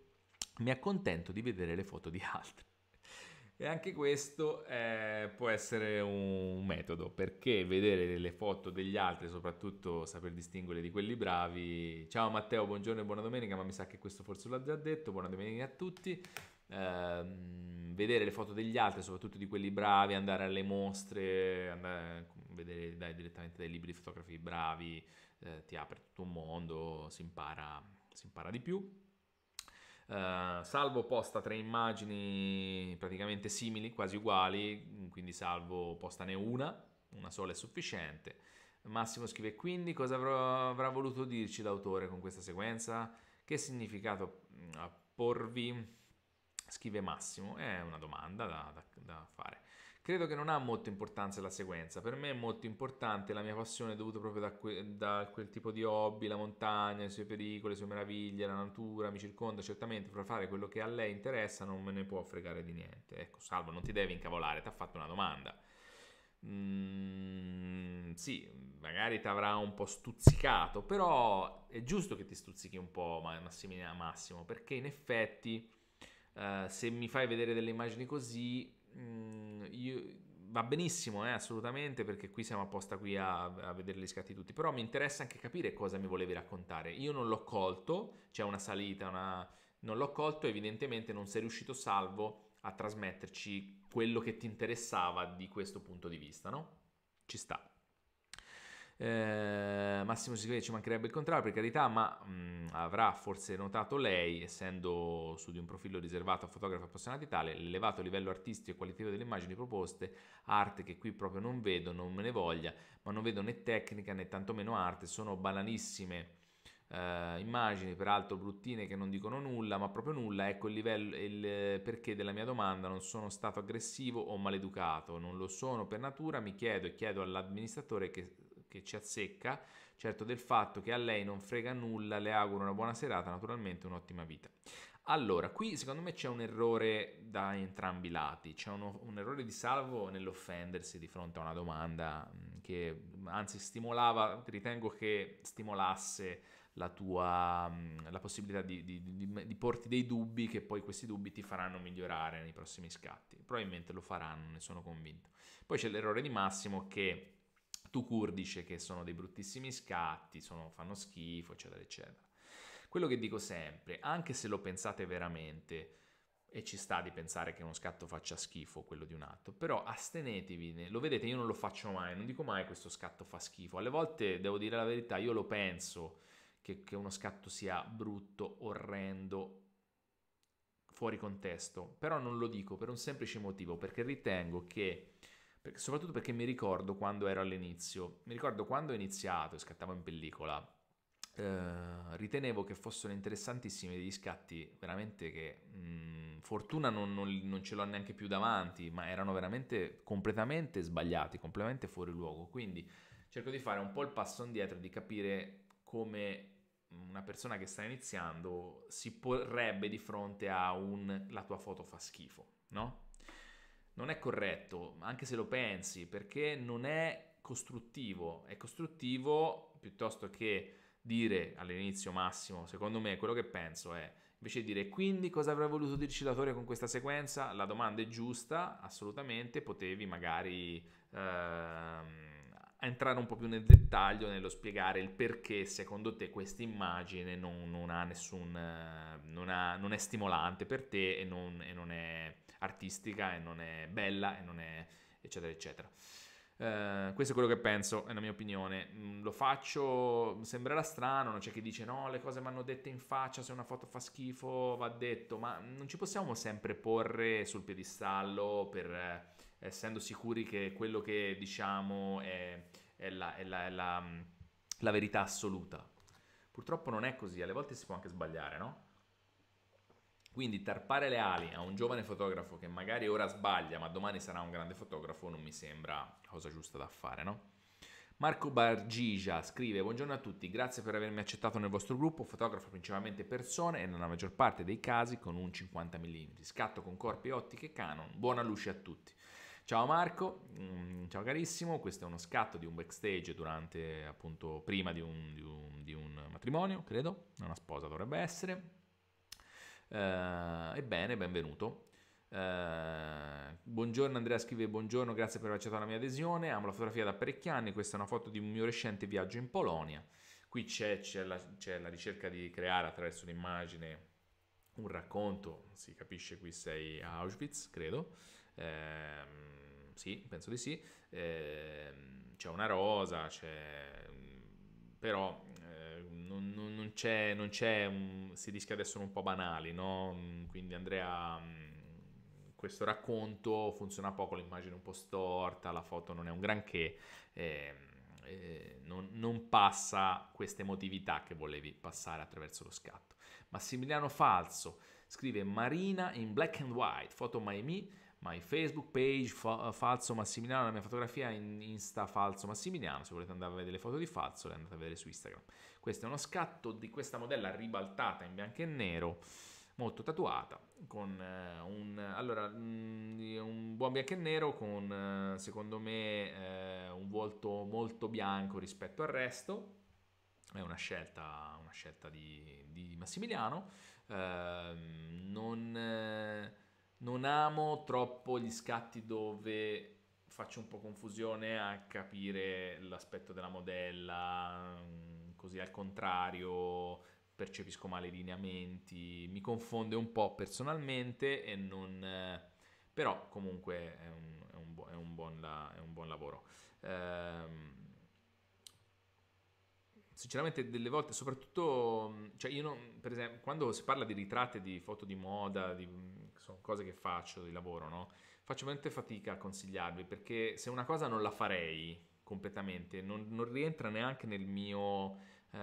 mi accontento di vedere le foto di altri. E anche questo eh, può essere un metodo, perché vedere le foto degli altri, soprattutto saper distinguere di quelli bravi. Ciao Matteo, buongiorno e buona domenica, ma mi sa che questo forse l'ha già detto, buona domenica a tutti. Eh, vedere le foto degli altri, soprattutto di quelli bravi, andare alle mostre, andare, vedere dai, direttamente dai libri di fotografi bravi, eh, ti apre tutto un mondo, si impara, si impara di più. Eh, salvo posta tre immagini praticamente simili, quasi uguali, quindi Salvo postane una, una sola è sufficiente. Massimo scrive quindi cosa avrò, avrà voluto dirci l'autore con questa sequenza? Che significato mm, apporvi? Scrive Massimo, è una domanda da, da, da fare. Credo che non ha molta importanza la sequenza, per me è molto importante la mia passione dovuta proprio da, que- da quel tipo di hobby, la montagna, i suoi pericoli, le sue meraviglie, la natura, mi circonda certamente, per fare quello che a lei interessa non me ne può fregare di niente. Ecco, salvo, non ti devi incavolare, ti ha fatto una domanda. Mm, sì, magari ti avrà un po' stuzzicato, però è giusto che ti stuzzichi un po', Massimiliano Massimo, perché in effetti eh, se mi fai vedere delle immagini così... Mm, io, va benissimo, eh, assolutamente, perché qui siamo apposta qui a, a, vedere gli scatti tutti, però mi interessa anche capire cosa mi volevi raccontare. Io non l'ho colto, c'è una salita, una... non l'ho colto, evidentemente non sei riuscito salvo a trasmetterci quello che ti interessava di questo punto di vista, no? Ci sta. Eh, Massimo Sigleri ci mancherebbe il contrario, per carità, ma mh, mm, avrà forse notato lei, essendo su di un profilo riservato a fotografi appassionati tale, l'elevato livello artistico e qualitativo delle immagini proposte, arte che qui proprio non vedo, non me ne voglia, ma non vedo né tecnica né tantomeno arte, sono banalissime. Uh, immagini peraltro bruttine che non dicono nulla, ma proprio nulla, ecco il livello, il perché della mia domanda, non sono stato aggressivo o maleducato, non lo sono per natura, mi chiedo e chiedo all'amministratore che che ci azzecca, certo del fatto che a lei non frega nulla, le auguro una buona serata, naturalmente un'ottima vita. Allora, qui secondo me c'è un errore da entrambi i lati, c'è uno, un errore di salvo nell'offendersi di fronte a una domanda che anzi stimolava, ritengo che stimolasse la tua la possibilità di, di, di, di, porti dei dubbi che poi questi dubbi ti faranno migliorare nei prossimi scatti. Probabilmente lo faranno, ne sono convinto. Poi c'è l'errore di Massimo che Tucur dice che sono dei bruttissimi scatti, sono, fanno schifo, eccetera, eccetera. Quello che dico sempre, anche se lo pensate veramente, e ci sta di pensare che uno scatto faccia schifo quello di un altro, però astenetevi, lo vedete, io non lo faccio mai, non dico mai questo scatto fa schifo, alle volte devo dire la verità, io lo penso che, che uno scatto sia brutto, orrendo, fuori contesto, però non lo dico per un semplice motivo, perché ritengo che per, soprattutto perché mi ricordo quando ero all'inizio, mi ricordo quando ho iniziato e scattavo in pellicola, Uh, ritenevo che fossero interessantissimi degli scatti veramente che mh, mm, fortuna non, non, non, ce l'ho neanche più davanti, ma erano veramente completamente sbagliati, completamente fuori luogo. Quindi cerco di fare un po' il passo indietro, di capire come una persona che sta iniziando si porrebbe di fronte a un la tua foto fa schifo, no? non è corretto, anche se lo pensi, perché non è costruttivo. È costruttivo piuttosto che dire all'inizio massimo, secondo me quello che penso è, invece di dire quindi cosa avrei voluto dirci l'autore con questa sequenza, la domanda è giusta, assolutamente, potevi magari ehm, entrare un po' più nel dettaglio, nello spiegare il perché secondo te questa immagine non, non, ha nessun, non, ha, non è stimolante per te e non, e non è artistica e non è bella e non è eccetera eccetera. Uh, questo è quello che penso, è la mia opinione. Mm, lo faccio, sembrerà strano, c'è chi dice no, le cose vanno dette in faccia, se una foto fa schifo va detto, ma non ci possiamo sempre porre sul piedistallo per eh, essendo sicuri che quello che diciamo è, è, la, è, la, è la, mm, la verità assoluta. Purtroppo non è così, alle volte si può anche sbagliare, no? Quindi tarpare le ali a un giovane fotografo che magari ora sbaglia, ma domani sarà un grande fotografo, non mi sembra cosa giusta da fare, no? Marco Bargigia scrive: Buongiorno a tutti, grazie per avermi accettato nel vostro gruppo. Fotografo principalmente persone e nella maggior parte dei casi con un 50 mm. Scatto con corpi ottiche Canon. Buona luce a tutti. Ciao Marco, mm, ciao carissimo, questo è uno scatto di un backstage durante appunto prima di un, di un, di un matrimonio, credo, una sposa dovrebbe essere, eh, ebbene, benvenuto. Eh, buongiorno Andrea scrive buongiorno, grazie per aver accettato la mia adesione, amo la fotografia da parecchi anni, questa è una foto di un mio recente viaggio in Polonia. Qui c'è, c'è, la, c'è la ricerca di creare attraverso l'immagine un racconto, si capisce qui sei a Auschwitz, credo, eh, sì, penso di sì, eh, c'è una rosa, c'è... però non, non, non, c'è, non c'è um, si rischia di essere un po' banali, no? Mm, quindi Andrea, mm, questo racconto funziona poco, l'immagine è un po' storta, la foto non è un granché, eh, eh, non, non passa questa emotività che volevi passare attraverso lo scatto. Massimiliano Falso scrive Marina in black and white, foto Miami My Facebook page, fa- Falso Massimiliano, la mia fotografia in Insta Falso Massimiliano, se volete andare a vedere le foto di Falso le andate a vedere su Instagram. Questo è uno scatto di questa modella ribaltata in bianco e nero, molto tatuata, con eh, un, allora, mh, mm, un, buon bianco e nero con eh, secondo me eh, un volto molto bianco rispetto al resto, è una scelta, una scelta di, di Massimiliano, ehm, eh, non non amo troppo gli scatti dove faccio un po' confusione a capire l'aspetto della modella, mm, così al contrario, percepisco male i lineamenti, mi confonde un po' personalmente e non... Eh, però comunque è un, è un, bu- è un, buon, la- è un buon, lavoro. Ehm, sinceramente delle volte, soprattutto, mm, cioè io non, per esempio, quando si parla di ritratti, di foto di moda, di sono cose che faccio di lavoro, no? Faccio veramente fatica a consigliarvi perché se una cosa non la farei completamente, non, non rientra neanche nel mio, eh,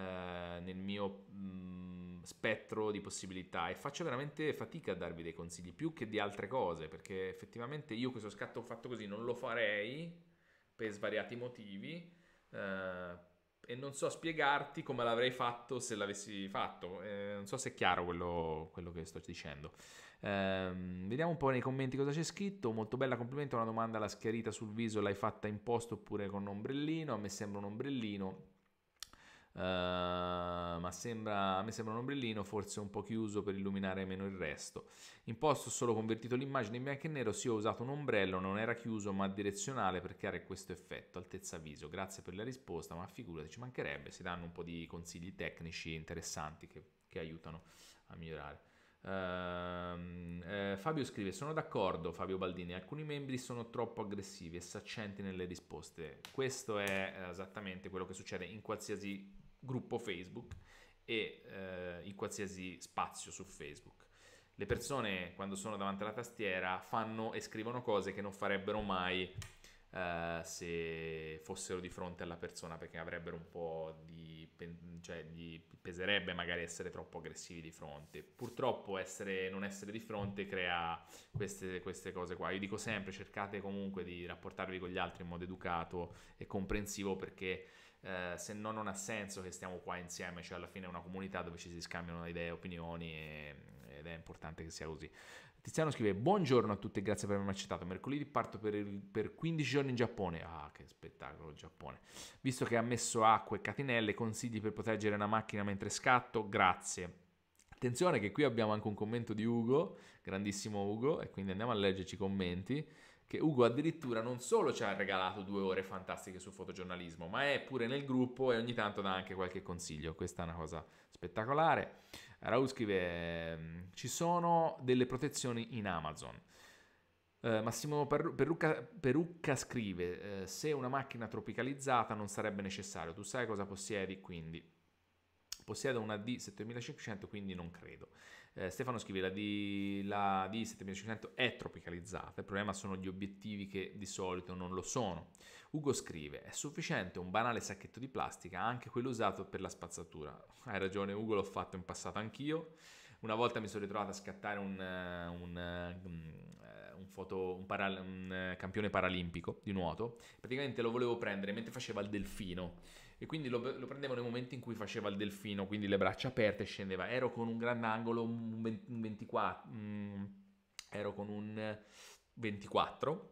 nel mio mh, mm, spettro di possibilità e faccio veramente fatica a darvi dei consigli più che di altre cose perché effettivamente io questo scatto fatto così non lo farei per svariati motivi. Eh, e non so spiegarti come l'avrei fatto se l'avessi fatto. Eh, non so se è chiaro quello, quello che sto dicendo. Ehm, vediamo un po' nei commenti cosa c'è scritto. Molto bella, complimenti. Una domanda: la schiarita sul viso l'hai fatta in posto oppure con un ombrellino? A me sembra un ombrellino. Uh, ma sembra, a me sembra un ombrellino forse un po' chiuso per illuminare meno il resto. In posto ho solo convertito l'immagine in bianco e nero, sì ho usato un ombrello, non era chiuso ma direzionale per creare questo effetto, altezza viso. Grazie per la risposta, ma figurati ci mancherebbe, si danno un po' di consigli tecnici interessanti che, che aiutano a migliorare. Ehm, eh, Fabio scrive: Sono d'accordo, Fabio Baldini. Alcuni membri sono troppo aggressivi e saccenti nelle risposte. Questo è eh, esattamente quello che succede in qualsiasi gruppo Facebook e eh, in qualsiasi spazio su Facebook. Le persone, quando sono davanti alla tastiera, fanno e scrivono cose che non farebbero mai Uh, se fossero di fronte alla persona perché avrebbero un po' di cioè, gli peserebbe magari essere troppo aggressivi di fronte. Purtroppo essere, non essere di fronte crea queste, queste, cose qua. Io dico sempre, cercate comunque di rapportarvi con gli altri in modo educato e comprensivo perché eh, se no non ha senso che stiamo qua insieme, cioè alla fine è una comunità dove ci si scambiano idee, opinioni ed è importante che sia così. Tiziano scrive: Buongiorno a tutti e grazie per avermi accettato. Mercoledì parto per, il, per 15 giorni in Giappone. Ah, che spettacolo il Giappone! Visto che ha messo acqua e catinelle, consigli per proteggere una macchina mentre scatto? Grazie. Attenzione che qui abbiamo anche un commento di Ugo, grandissimo Ugo, e quindi andiamo a leggerci i commenti che Ugo addirittura non solo ci ha regalato due ore fantastiche sul fotogiornalismo, ma è pure nel gruppo e ogni tanto dà anche qualche consiglio. Questa è una cosa spettacolare. Raul scrive, ehm, ci sono delle protezioni in Amazon. Uh, Massimo Perrucca, Perrucca scrive, uh, se una macchina tropicalizzata non sarebbe necessario, tu sai cosa possiedi quindi. Possiedo una D7500, quindi non credo. Eh, Stefano scrive la D, la d è tropicalizzata, il problema sono gli obiettivi che di solito non lo sono. Ugo scrive è sufficiente un banale sacchetto di plastica, anche quello usato per la spazzatura. (laughs) Hai ragione Ugo, l'ho fatto in passato anch'io. Una volta mi sono ritrovato a scattare un, eh, un, un eh, un, foto, un, para, un eh, campione paralimpico di nuoto, praticamente lo volevo prendere mentre faceva il delfino e quindi lo, lo, prendevo nei momenti in cui faceva il delfino, quindi le braccia aperte scendeva. Ero con un grandangolo, un, un 24, mm, ero con un 24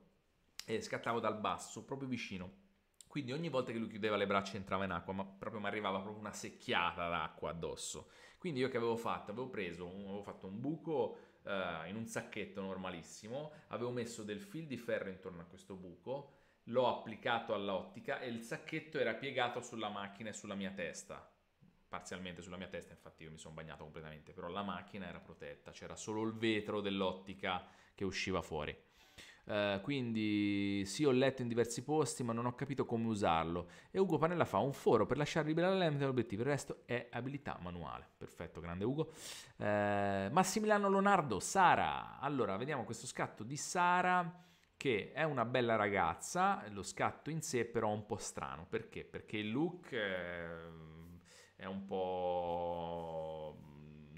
e scattavo dal basso, proprio vicino. Quindi ogni volta che lui chiudeva le braccia entrava in acqua, ma proprio mi arrivava proprio una secchiata d'acqua addosso. Quindi io che avevo fatto? Avevo preso, avevo fatto un buco eh, in un sacchetto normalissimo, avevo messo del fil di ferro intorno a questo buco, l'ho applicato all'ottica e il sacchetto era piegato sulla macchina e sulla mia testa parzialmente sulla mia testa, infatti io mi sono bagnato completamente, però la macchina era protetta, c'era solo il vetro dell'ottica che usciva fuori. Eh, quindi sì, ho letto in diversi posti, ma non ho capito come usarlo. E Ugo Panella fa un foro per lasciare liberare l'ambito l'obiettivo, il resto è abilità manuale. Perfetto, grande Ugo. Uh, Massimiliano Leonardo, Sara. Allora, vediamo questo scatto di Sara che è una bella ragazza, lo scatto in sé però un po' strano, perché? Perché il look eh, è un po'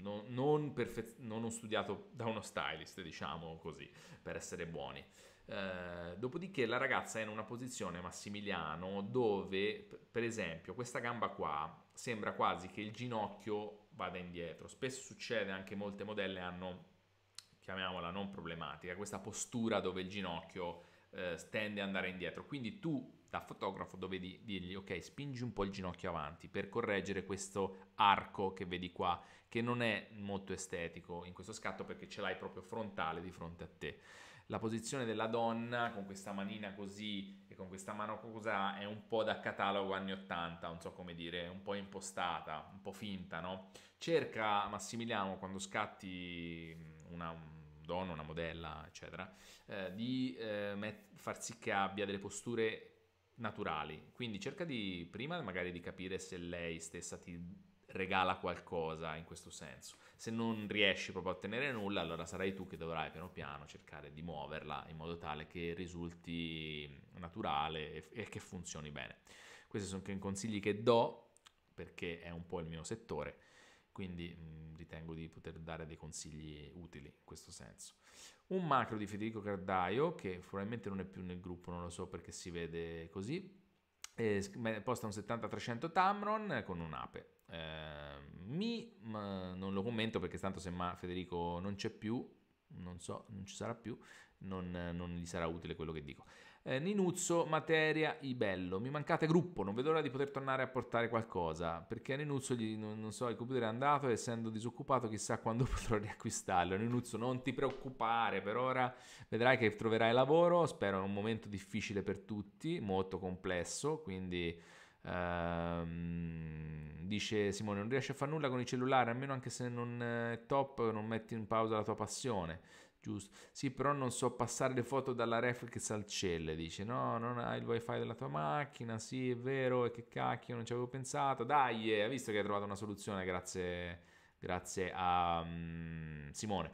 non, non, perfez- non ho studiato da uno stylist, diciamo così, per essere buoni. Eh, dopodiché la ragazza è in una posizione Massimiliano dove, per esempio, questa gamba qua sembra quasi che il ginocchio vada indietro. Spesso succede anche molte modelle hanno, chiamiamola non problematica, questa postura dove il ginocchio eh, tende ad andare indietro. Quindi tu da fotografo dovevi dirgli ok spingi un po' il ginocchio avanti per correggere questo arco che vedi qua che non è molto estetico in questo scatto perché ce l'hai proprio frontale di fronte a te. La posizione della donna con questa manina così e con questa mano così è un po' da catalogo anni 80, non so come dire, un po' impostata, un po' finta, no? Cerca Massimiliano quando scatti mm, una donna, una modella, eccetera, eh, di eh, met- far sì che abbia delle posture naturali. Quindi cerca di prima magari di capire se lei stessa ti regala qualcosa in questo senso. Se non riesci proprio a ottenere nulla, allora sarai tu che dovrai piano piano cercare di muoverla in modo tale che risulti naturale e, che funzioni bene. Questi sono i consigli che do perché è un po' il mio settore, quindi mm, ritengo di poter dare dei consigli utili in questo senso. Un macro di Federico Cardaio, che probabilmente non è più nel gruppo, non lo so perché si vede così, eh, posta un 70-300 Tamron con un'ape eh, mi non lo commento perché tanto se ma Federico non c'è più, non so, non ci sarà più, non, non gli sarà utile quello che dico. Eh, Ninuzzo, Materia, Ibello, mi mancate gruppo, non vedo l'ora di poter tornare a portare qualcosa, perché a Ninuzzo, gli, non, non, so, il computer è andato e essendo disoccupato chissà quando (laughs) potrò riacquistarlo. Ninuzzo, non ti preoccupare, per ora vedrai che troverai lavoro, spero è un momento difficile per tutti, molto complesso, quindi Ehm, dice Simone, non riesci a fare nulla con il cellulare, almeno anche se non è eh, top, non metti in pausa la tua passione. Giusto. Sì, però non so passare le foto dalla Reflex al cell. Dice: No, non hai il wifi della tua macchina. Sì, è vero. E che cacchio, non ci avevo pensato. Dai, eh, hai visto che hai trovato una soluzione. Grazie, grazie a um, Simone.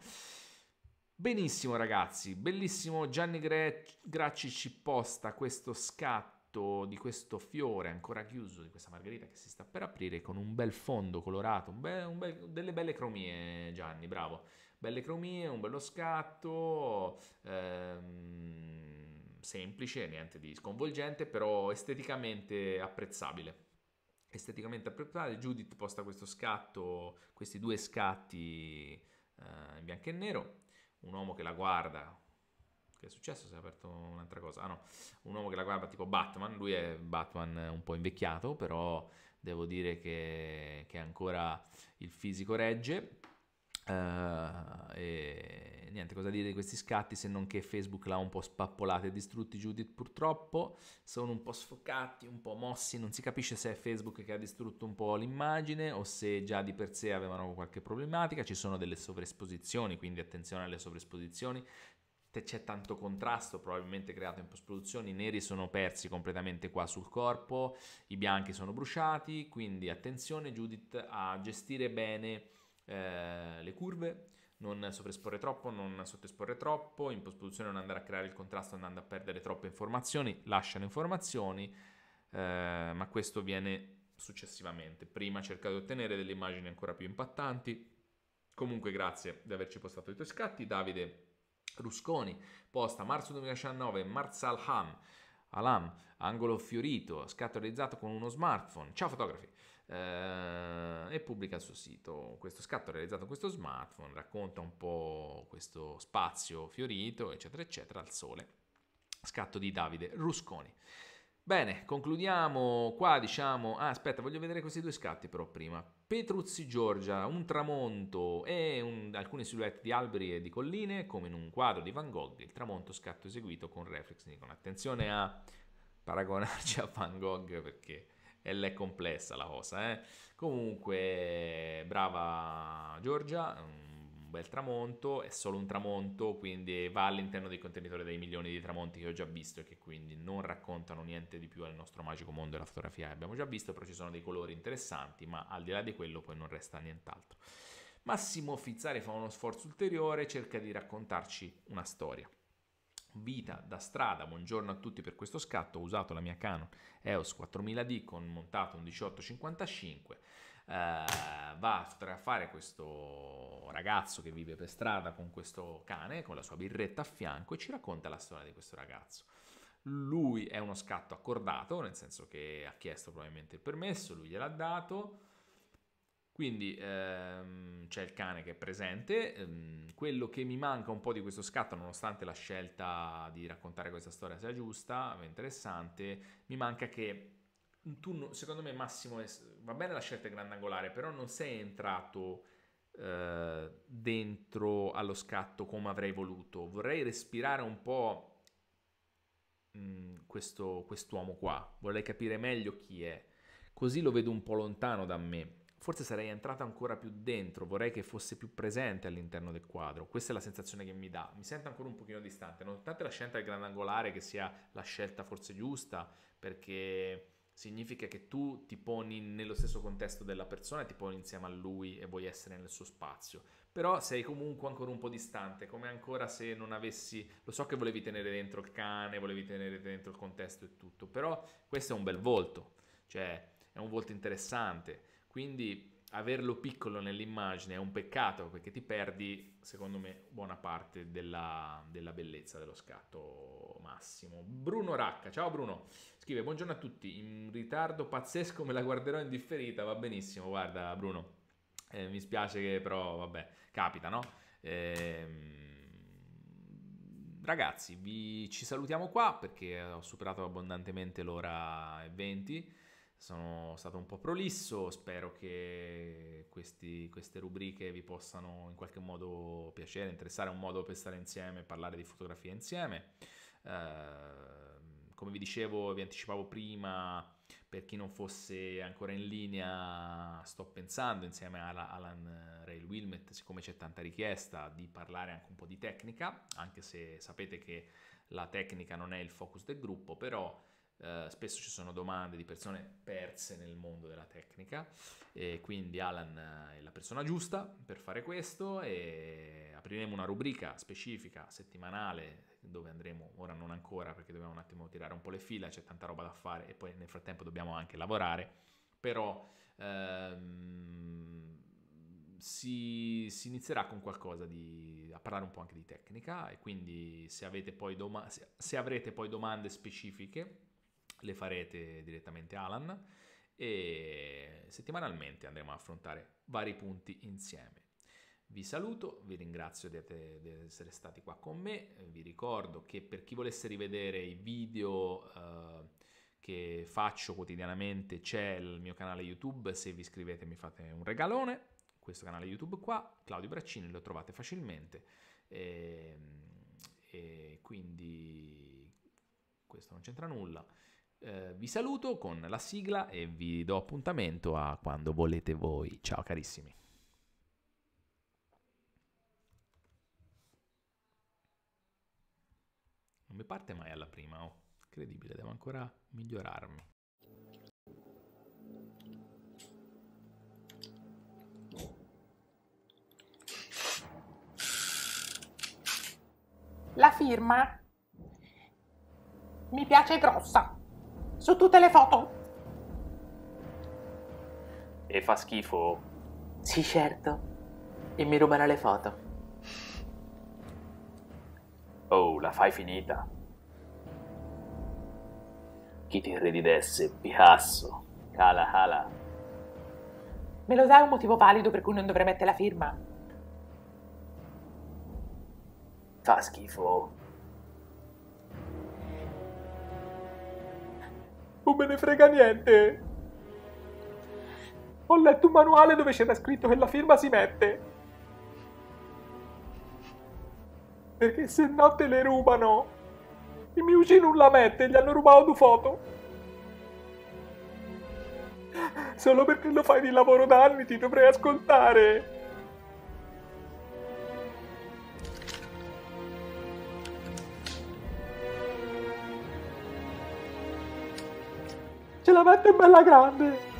Benissimo, ragazzi. Bellissimo Gianni Gre- Gracci ci posta questo scatto fatto di questo fiore ancora chiuso, di questa margherita che si sta per aprire, con un bel fondo colorato, un be- un be- delle belle cromie, Gianni, bravo. Belle cromie, un bello scatto, ehm, semplice, niente di sconvolgente, però esteticamente apprezzabile esteticamente apprezzabile. Judith posta questo scatto, questi due scatti eh, in bianco e nero. Un uomo che la guarda che è successo? Si è aperto un'altra cosa. Ah no, un uomo che la guarda tipo Batman, lui è Batman un po' invecchiato, però devo dire che, che ancora il fisico regge. Uh, e niente, cosa dire di questi scatti se non che Facebook l'ha un po' spappolata e distrutti Judith purtroppo sono un po' sfocati, un po' mossi, non si capisce se è Facebook che ha distrutto un po' l'immagine o se già di per sé avevano qualche problematica, ci sono delle sovraesposizioni, quindi attenzione alle sovraesposizioni, c'è tanto contrasto, probabilmente creato in post-produzione, i neri sono persi completamente qua sul corpo, i bianchi sono bruciati, quindi attenzione Judith a gestire bene eh, le curve, non sovraesporre troppo, non sottoesporre troppo, in post-produzione non andare a creare il contrasto andando a perdere troppe informazioni, lasciano informazioni, eh, ma questo viene successivamente. Prima cerca di ottenere delle immagini ancora più impattanti. Comunque grazie di averci postato i tuoi scatti, Davide Frusconi, posta marzo 2019, Marzal Ham, Alam, angolo fiorito, scatto realizzato con uno smartphone. Ciao fotografi! Eh, e pubblica il suo sito. Questo scatto realizzato con questo smartphone racconta un po' questo spazio fiorito, eccetera, eccetera, al sole. Scatto di Davide Rusconi. Bene, concludiamo qua, diciamo... Ah, aspetta, voglio vedere questi due scatti però prima Petruzzi Giorgia, un tramonto e un, alcune silhouette di alberi e di colline, come in un quadro di Van Gogh, il tramonto scatto eseguito con reflex Nikon. Attenzione a paragonarci a Van Gogh perché è complessa la cosa. Eh? Comunque, brava Giorgia mm, bel tramonto, è solo un tramonto, quindi va all'interno dei contenitori dei milioni di tramonti che ho già visto e che quindi non raccontano niente di più al nostro magico mondo della fotografia che abbiamo già visto, però ci sono dei colori interessanti, ma al di là di quello poi non resta nient'altro. Massimo Fizzari fa uno sforzo ulteriore, cerca di raccontarci una storia. Vita da strada, buongiorno a tutti per questo scatto, ho usato la mia Canon EOS 4000D con montato un 1855 eh, va a fare questo ragazzo che vive per strada con questo cane, con la sua birretta a fianco e ci racconta la storia di questo ragazzo. Lui è uno scatto accordato, nel senso che ha chiesto probabilmente il permesso, lui gliel'ha dato. Quindi ehm, c'è il cane che è presente. Ehm, quello che mi manca un po' di questo scatto, nonostante la scelta di raccontare questa storia sia giusta, è interessante, mi manca che un secondo me massimo, è, va bene la scelta grandangolare, però non sei entrato eh, dentro allo scatto come avrei voluto. Vorrei respirare un po' mh, mm, questo, quest'uomo qua, vorrei capire meglio chi è, così lo vedo un po' lontano da me. Forse sarei entrato ancora più dentro, vorrei che fosse più presente all'interno del quadro. Questa è la sensazione che mi dà. Mi sento ancora un pochino distante, nonostante la scelta del grandangolare che sia la scelta forse giusta, perché significa che tu ti poni nello stesso contesto della persona, ti poni insieme a lui e vuoi essere nel suo spazio. Però sei comunque ancora un po' distante, come ancora se non avessi... Lo so che volevi tenere dentro il cane, volevi tenere dentro il contesto e tutto, però questo è un bel volto, cioè è un volto interessante. Quindi averlo piccolo nell'immagine è un peccato perché ti perdi, secondo me, buona parte della, della, bellezza dello scatto massimo. Bruno Racca, ciao Bruno, scrive buongiorno a tutti, in ritardo pazzesco me la guarderò in differita, va benissimo, guarda Bruno, eh, mi spiace che però, vabbè, capita, no? Ehm ragazzi, vi, ci salutiamo qua perché ho superato abbondantemente l'ora 20 sono stato un po' prolisso, spero che questi, queste rubriche vi possano in qualche modo piacere, interessare, un modo per stare insieme, parlare di fotografia insieme. Uh, come vi dicevo, vi anticipavo prima, per chi non fosse ancora in linea, sto pensando insieme a Alan Rail Wilmet, siccome c'è tanta richiesta, di parlare anche un po' di tecnica, anche se sapete che la tecnica non è il focus del gruppo, però eh, spesso ci sono domande di persone perse nel mondo della tecnica e quindi Alan è la persona giusta per fare questo e apriremo una rubrica specifica settimanale dove andremo, ora non ancora perché dobbiamo un attimo tirare un po' le fila, c'è tanta roba da fare e poi nel frattempo dobbiamo anche lavorare, però ehm, si, si, inizierà con qualcosa di, a parlare un po' anche di tecnica e quindi se, poi doma- se avrete poi domande specifiche le farete direttamente Alan e settimanalmente andremo a affrontare vari punti insieme. Vi saluto, vi ringrazio di, essere stati qua con me, vi ricordo che per chi volesse rivedere i video eh, che faccio quotidianamente c'è il mio canale YouTube, se vi iscrivete mi fate un regalone, questo canale YouTube qua, Claudio Braccini, lo trovate facilmente. E, ehm, e quindi questo non c'entra nulla. Eh, vi saluto con la sigla e vi do appuntamento a quando volete voi. Ciao carissimi. Non mi parte mai alla prima, oh. Incredibile, devo ancora migliorarmi. La firma mi piace grossa su tutte le foto. E fa schifo. Sì, certo. E mi rubano le foto. Oh, la fai finita. Chi ti irridesse, Picasso, Cala Cala. Me lo dai un motivo valido per cui non dovrei mettere la firma? Fa schifo. Non me ne frega niente. Ho letto un manuale dove c'era scritto che la firma si mette. Perché se no te le rubano. I miei cugino non la mette, gli hanno rubato due foto. Solo perché lo fai di lavoro da anni ti dovrei ascoltare. ce l'ha fatta bella grande.